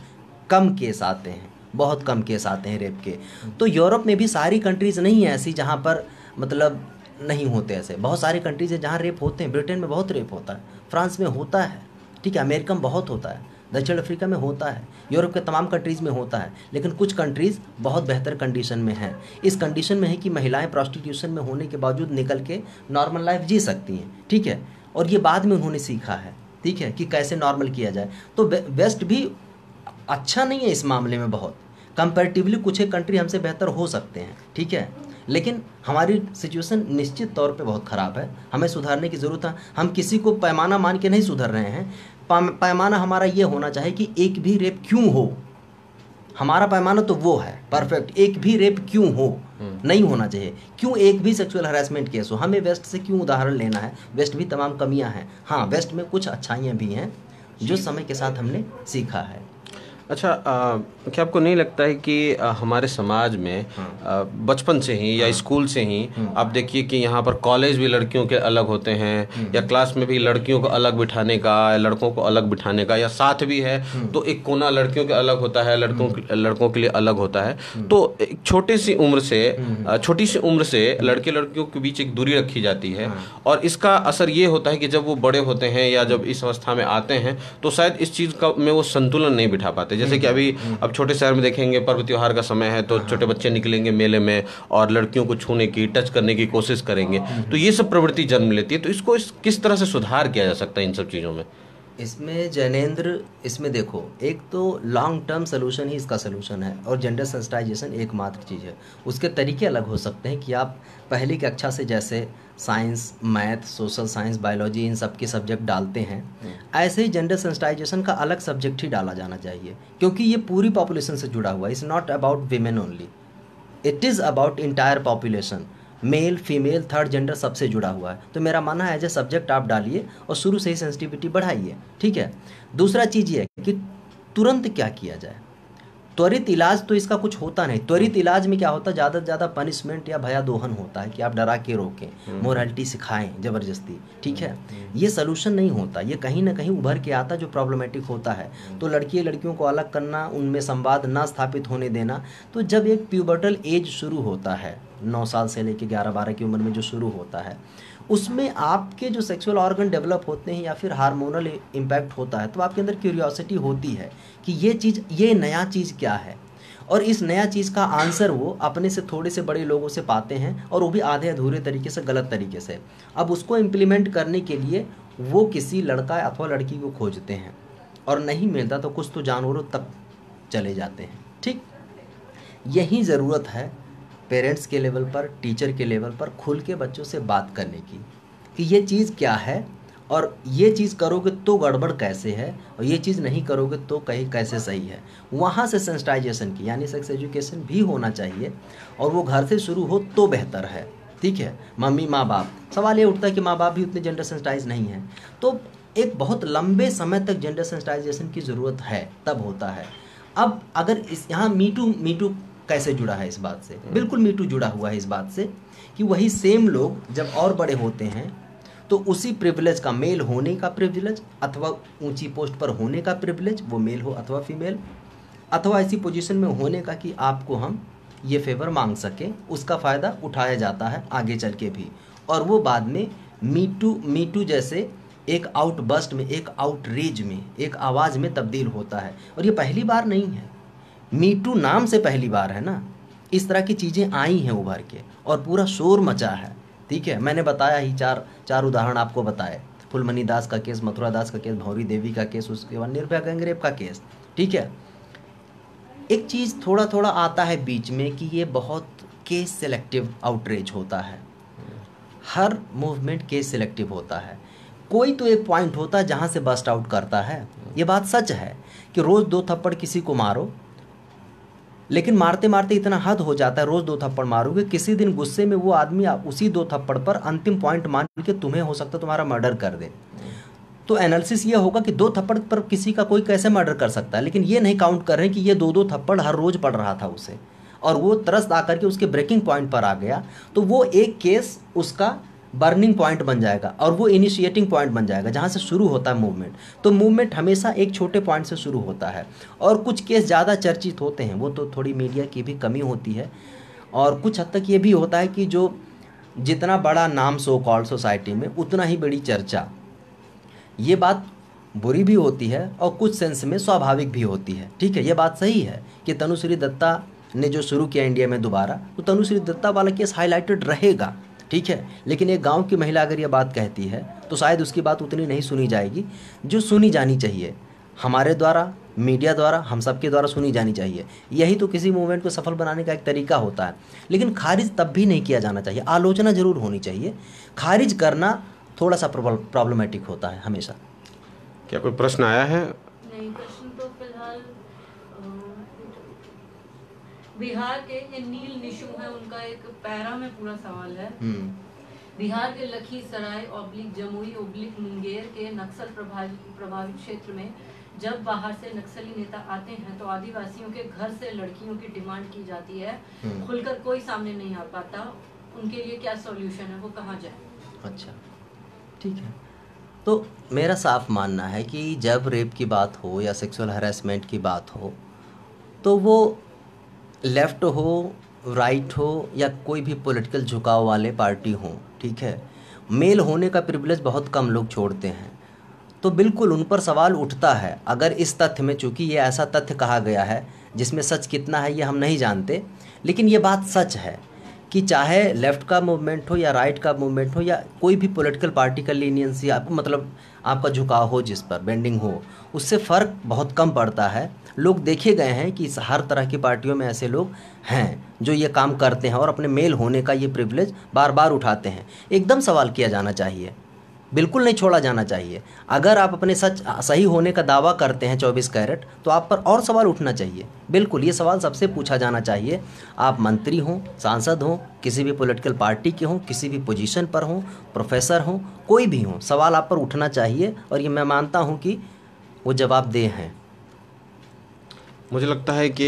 कम केस आते हैं बहुत कम केस आते हैं रेप के हम्म। तो यूरोप में भी सारी कंट्रीज़ नहीं है ऐसी जहाँ पर मतलब नहीं होते ऐसे बहुत सारी कंट्रीज़ है जहाँ रेप होते हैं ब्रिटेन में बहुत रेप होता है फ्रांस में होता है ठीक है अमेरिका में बहुत होता है दक्षिण अफ्रीका में होता है यूरोप के तमाम कंट्रीज़ में होता है लेकिन कुछ कंट्रीज़ बहुत बेहतर कंडीशन में हैं इस कंडीशन में है कि महिलाएं प्रॉस्टिट्यूशन में होने के बावजूद निकल के नॉर्मल लाइफ जी सकती हैं ठीक है और ये बाद में उन्होंने सीखा है ठीक है कि कैसे नॉर्मल किया जाए तो वेस्ट भी अच्छा नहीं है इस मामले में बहुत कंपेरेटिवली कुछ एक कंट्री हमसे बेहतर हो सकते हैं ठीक है लेकिन हमारी सिचुएशन निश्चित तौर पे बहुत ख़राब है हमें सुधारने की ज़रूरत है हम किसी को पैमाना मान के नहीं सुधर रहे हैं पैमाना हमारा ये होना चाहिए कि एक भी रेप क्यों हो हमारा पैमाना तो वो है परफेक्ट एक भी रेप क्यों हो हम्म। नहीं होना चाहिए क्यों एक भी सेक्सुअल हरासमेंट केस हो हमें वेस्ट से क्यों उदाहरण लेना है वेस्ट भी तमाम कमियां हैं हाँ वेस्ट में कुछ अच्छाइयाँ भी हैं जो समय के साथ हमने सीखा है अच्छा आ, क्या आपको नहीं लगता है कि आ, हमारे समाज में हाँ। बचपन से ही या हाँ। स्कूल से ही हाँ। आप देखिए कि यहाँ पर कॉलेज भी लड़कियों के अलग होते हैं या क्लास में भी लड़कियों को अलग बिठाने का लड़कों को अलग बिठाने का या साथ भी है तो एक कोना लड़कियों के अलग होता है लड़कों लड़कों के लिए अलग होता है तो एक छोटी सी उम्र से छोटी सी उम्र से लड़के लड़कियों के बीच एक दूरी रखी जाती है और इसका असर ये होता है कि जब वो बड़े होते हैं या जब इस अवस्था में आते हैं तो शायद इस चीज़ का में वो संतुलन नहीं बिठा पाते जैसे कि हम्म, अभी हम्म, हम्म। अब छोटे शहर में देखेंगे पर्व त्यौहार का समय है तो हाँ, छोटे हाँ। बच्चे निकलेंगे मेले में और लड़कियों को छूने की टच करने की कोशिश करेंगे हाँ, तो ये सब प्रवृत्ति जन्म लेती है तो इसको इस, किस तरह से सुधार किया जा सकता है इन सब चीज़ों में इसमें जैनेन्द्र इसमें देखो एक तो लॉन्ग टर्म सोल्यूशन ही इसका सोल्यूशन है और जेंडर सेंसिटाइजेशन एकमात्र चीज़ है उसके तरीके अलग हो सकते हैं कि आप पहली कक्षा से जैसे science math social science biology इन सब के सब्जेक्ट डालते हैं हम्म। ऐसे ही जेंडर सेंसिटाइजेशन का अलग सब्जेक्ट ही डाला जाना चाहिए क्योंकि ये पूरी पॉपुलेशन से जुड़ा हुआ है it's not about women only it is about entire population male female third gender सबसे जुड़ा हुआ है तो मेरा मानना है एज ए सब्जेक्ट आप डालिए और शुरू से ही सेंसिटिविटी बढ़ाइए ठीक है दूसरा चीज़ ये है कि तुरंत क्या किया जाए त्वरित इलाज तो इसका कुछ होता नहीं त्वरित हम्म। इलाज में क्या होता है ज़्यादा से ज़्यादा पनिशमेंट या भया दोहन होता है कि आप डरा के रोकें मोरलिटी हम्म। सिखाएं ज़बरदस्ती ठीक है हम्म। ये सोल्यूशन नहीं होता ये कहीं ना कहीं उभर के आता जो प्रॉब्लमेटिक होता है तो लड़की लड़कियों को अलग करना उनमें संवाद ना स्थापित होने देना तो जब एक प्यूबर्टल एज शुरू होता है नौ साल से लेकर ग्यारह बारह की उम्र में जो शुरू होता है उसमें आपके जो सेक्सुअल ऑर्गन डेवलप होते हैं या फिर हार्मोनल इम्पैक्ट होता है तो आपके अंदर क्यूरियोसिटी होती है कि ये चीज़ ये नया चीज़ क्या है और इस नया चीज़ का आंसर वो अपने से थोड़े से बड़े लोगों से पाते हैं और वो भी आधे अधूरे तरीके से गलत तरीके से अब उसको इम्प्लीमेंट करने के लिए वो किसी लड़का अथवा लड़की को खोजते हैं और नहीं मिलता तो कुछ तो जानवरों तक चले जाते हैं ठीक यही ज़रूरत है पेरेंट्स के लेवल पर टीचर के लेवल पर खुल के बच्चों से बात करने की कि ये चीज़ क्या है और ये चीज़ करोगे तो गड़बड़ कैसे है और ये चीज़ नहीं करोगे तो कहीं कैसे सही है वहाँ से सेंसटाइजेशन की यानी सेक्स एजुकेशन भी होना चाहिए और वो घर से शुरू हो तो बेहतर है ठीक है मम्मी माँ बाप सवाल ये उठता है कि माँ बाप भी उतने जेंडर सेंसटाइज नहीं है तो एक बहुत लंबे समय तक जेंडर सेंसटाइजेशन की ज़रूरत है तब होता है अब अगर इस यहाँ मीटू मीटू कैसे जुड़ा है इस बात से हम्म। बिल्कुल मीटू जुड़ा हुआ है इस बात से कि वही सेम लोग जब और बड़े होते हैं तो उसी प्रिविलेज का मेल होने का प्रिविलेज अथवा ऊंची पोस्ट पर होने का प्रिविलेज वो मेल हो अथवा फीमेल अथवा ऐसी पोजीशन में होने का कि आपको हम ये फेवर मांग सकें उसका फ़ायदा उठाया जाता है आगे चल के भी और वो बाद में मीटू मीटू जैसे एक आउटबस्ट में एक आउटरेज में एक आवाज़ में तब्दील होता है और ये पहली बार नहीं है मीटू नाम से पहली बार है ना इस तरह की चीज़ें आई हैं उभर के और पूरा शोर मचा है ठीक है मैंने बताया ही चार चार उदाहरण आपको बताए फुलमनी दास का केस मथुरा दास का केस भौरी देवी का केस उसके बाद निर्भया गंगरेब का केस ठीक है एक चीज़ थोड़ा थोड़ा आता है बीच में कि ये बहुत केस सेलेक्टिव आउटरीच होता है हर मूवमेंट केस सेलेक्टिव होता है कोई तो एक पॉइंट होता है जहाँ से बस्ट आउट करता है ये बात सच है कि रोज़ दो थप्पड़ किसी को मारो लेकिन मारते मारते इतना हद हो जाता है रोज़ दो थप्पड़ मारोगे किसी दिन गुस्से में वो आदमी उसी दो थप्पड़ पर अंतिम पॉइंट मान के तुम्हें हो सकता तुम्हारा मर्डर कर दे तो एनालिसिस ये होगा कि दो थप्पड़ पर किसी का कोई कैसे मर्डर कर सकता है लेकिन ये नहीं काउंट कर रहे हैं कि ये दो दो थप्पड़ हर रोज़ पड़ रहा था उसे और वो त्रस्त आकर के उसके ब्रेकिंग पॉइंट पर आ गया तो वो एक केस उसका बर्निंग पॉइंट बन जाएगा और वो इनिशिएटिंग पॉइंट बन जाएगा जहाँ से शुरू होता है मूवमेंट तो मूवमेंट हमेशा एक छोटे पॉइंट से शुरू होता है और कुछ केस ज़्यादा चर्चित होते हैं वो तो थोड़ी मीडिया की भी कमी होती है और कुछ हद तक ये भी होता है कि जो जितना बड़ा नाम सो कॉल सोसाइटी में उतना ही बड़ी चर्चा ये बात बुरी भी होती है और कुछ सेंस में स्वाभाविक भी होती है ठीक है ये बात सही है कि तनुश्री दत्ता ने जो शुरू किया इंडिया में दोबारा तो तनुश्री दत्ता वाला केस हाईलाइटेड रहेगा ठीक है लेकिन एक गांव की महिला अगर ये बात कहती है तो शायद उसकी बात उतनी नहीं सुनी जाएगी जो सुनी जानी चाहिए हमारे द्वारा मीडिया द्वारा हम सब के द्वारा सुनी जानी चाहिए यही तो किसी मूवमेंट को सफल बनाने का एक तरीका होता है लेकिन खारिज तब भी नहीं किया जाना चाहिए आलोचना ज़रूर होनी चाहिए खारिज करना थोड़ा सा प्रॉब्लमेटिक होता है हमेशा क्या कोई प्रश्न आया है बिहार के ये नील निशु है उनका एक पैरा में पूरा सवाल है हम्म। बिहार के लखीसराय ओब्लिक जमुई ओब्लिक मुंगेर के नक्सल प्रभावित प्रभावित क्षेत्र में जब बाहर से नक्सली नेता आते हैं तो आदिवासियों के घर से लड़कियों की डिमांड की जाती है हम्म। खुलकर कोई सामने नहीं आ पाता उनके लिए क्या सॉल्यूशन है वो कहाँ जाए अच्छा ठीक है तो मेरा साफ मानना है कि जब रेप की बात हो या सेक्सुअल हरासमेंट की बात हो तो वो लेफ़्ट हो राइट हो या कोई भी पॉलिटिकल झुकाव वाले पार्टी हों ठीक है मेल होने का प्रिविलेज बहुत कम लोग छोड़ते हैं तो बिल्कुल उन पर सवाल उठता है अगर इस तथ्य में चूँकि ये ऐसा तथ्य कहा गया है जिसमें सच कितना है ये हम नहीं जानते लेकिन ये बात सच है कि चाहे लेफ़्ट का मूवमेंट हो या राइट का मूवमेंट हो या कोई भी पॉलिटिकल पार्टी का लीनियंसी आप मतलब आपका झुकाव हो जिस पर बेंडिंग हो उससे फ़र्क बहुत कम पड़ता है लोग देखे गए हैं कि हर तरह की पार्टियों में ऐसे लोग हैं जो ये काम करते हैं और अपने मेल होने का ये प्रिवलेज बार बार उठाते हैं एकदम सवाल किया जाना चाहिए बिल्कुल नहीं छोड़ा जाना चाहिए अगर आप अपने सच सही होने का दावा करते हैं 24 कैरेट तो आप पर और सवाल उठना चाहिए बिल्कुल ये सवाल सबसे पूछा जाना चाहिए आप मंत्री हों सांसद हों किसी भी पॉलिटिकल पार्टी के हों किसी भी पोजीशन पर हों प्रोफेसर हों कोई भी हों सवाल आप पर उठना चाहिए और ये मैं मानता हूँ कि वो जवाबदेह हैं मुझे लगता है कि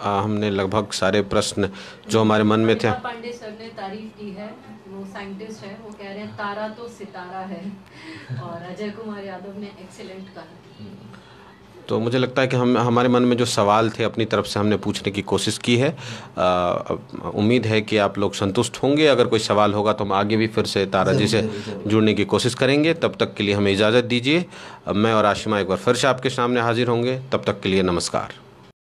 आ, हमने लगभग सारे प्रश्न जो हमारे मन में थे पांडे सर ने तारीफ की है वो साइंटिस्ट है वो कह रहे हैं तारा तो सितारा है और अजय कुमार यादव ने एक्सेलेंट कहा तो मुझे लगता है कि हम हमारे मन में जो सवाल थे अपनी तरफ से हमने पूछने की कोशिश की है उम्मीद है कि आप लोग संतुष्ट होंगे अगर कोई सवाल होगा तो हम आगे भी फिर से तारा जी से जुड़ने की कोशिश करेंगे तब तक के लिए हमें इजाज़त दीजिए मैं और आशिमा एक बार फिर से आपके सामने हाजिर होंगे तब तक के लिए नमस्कार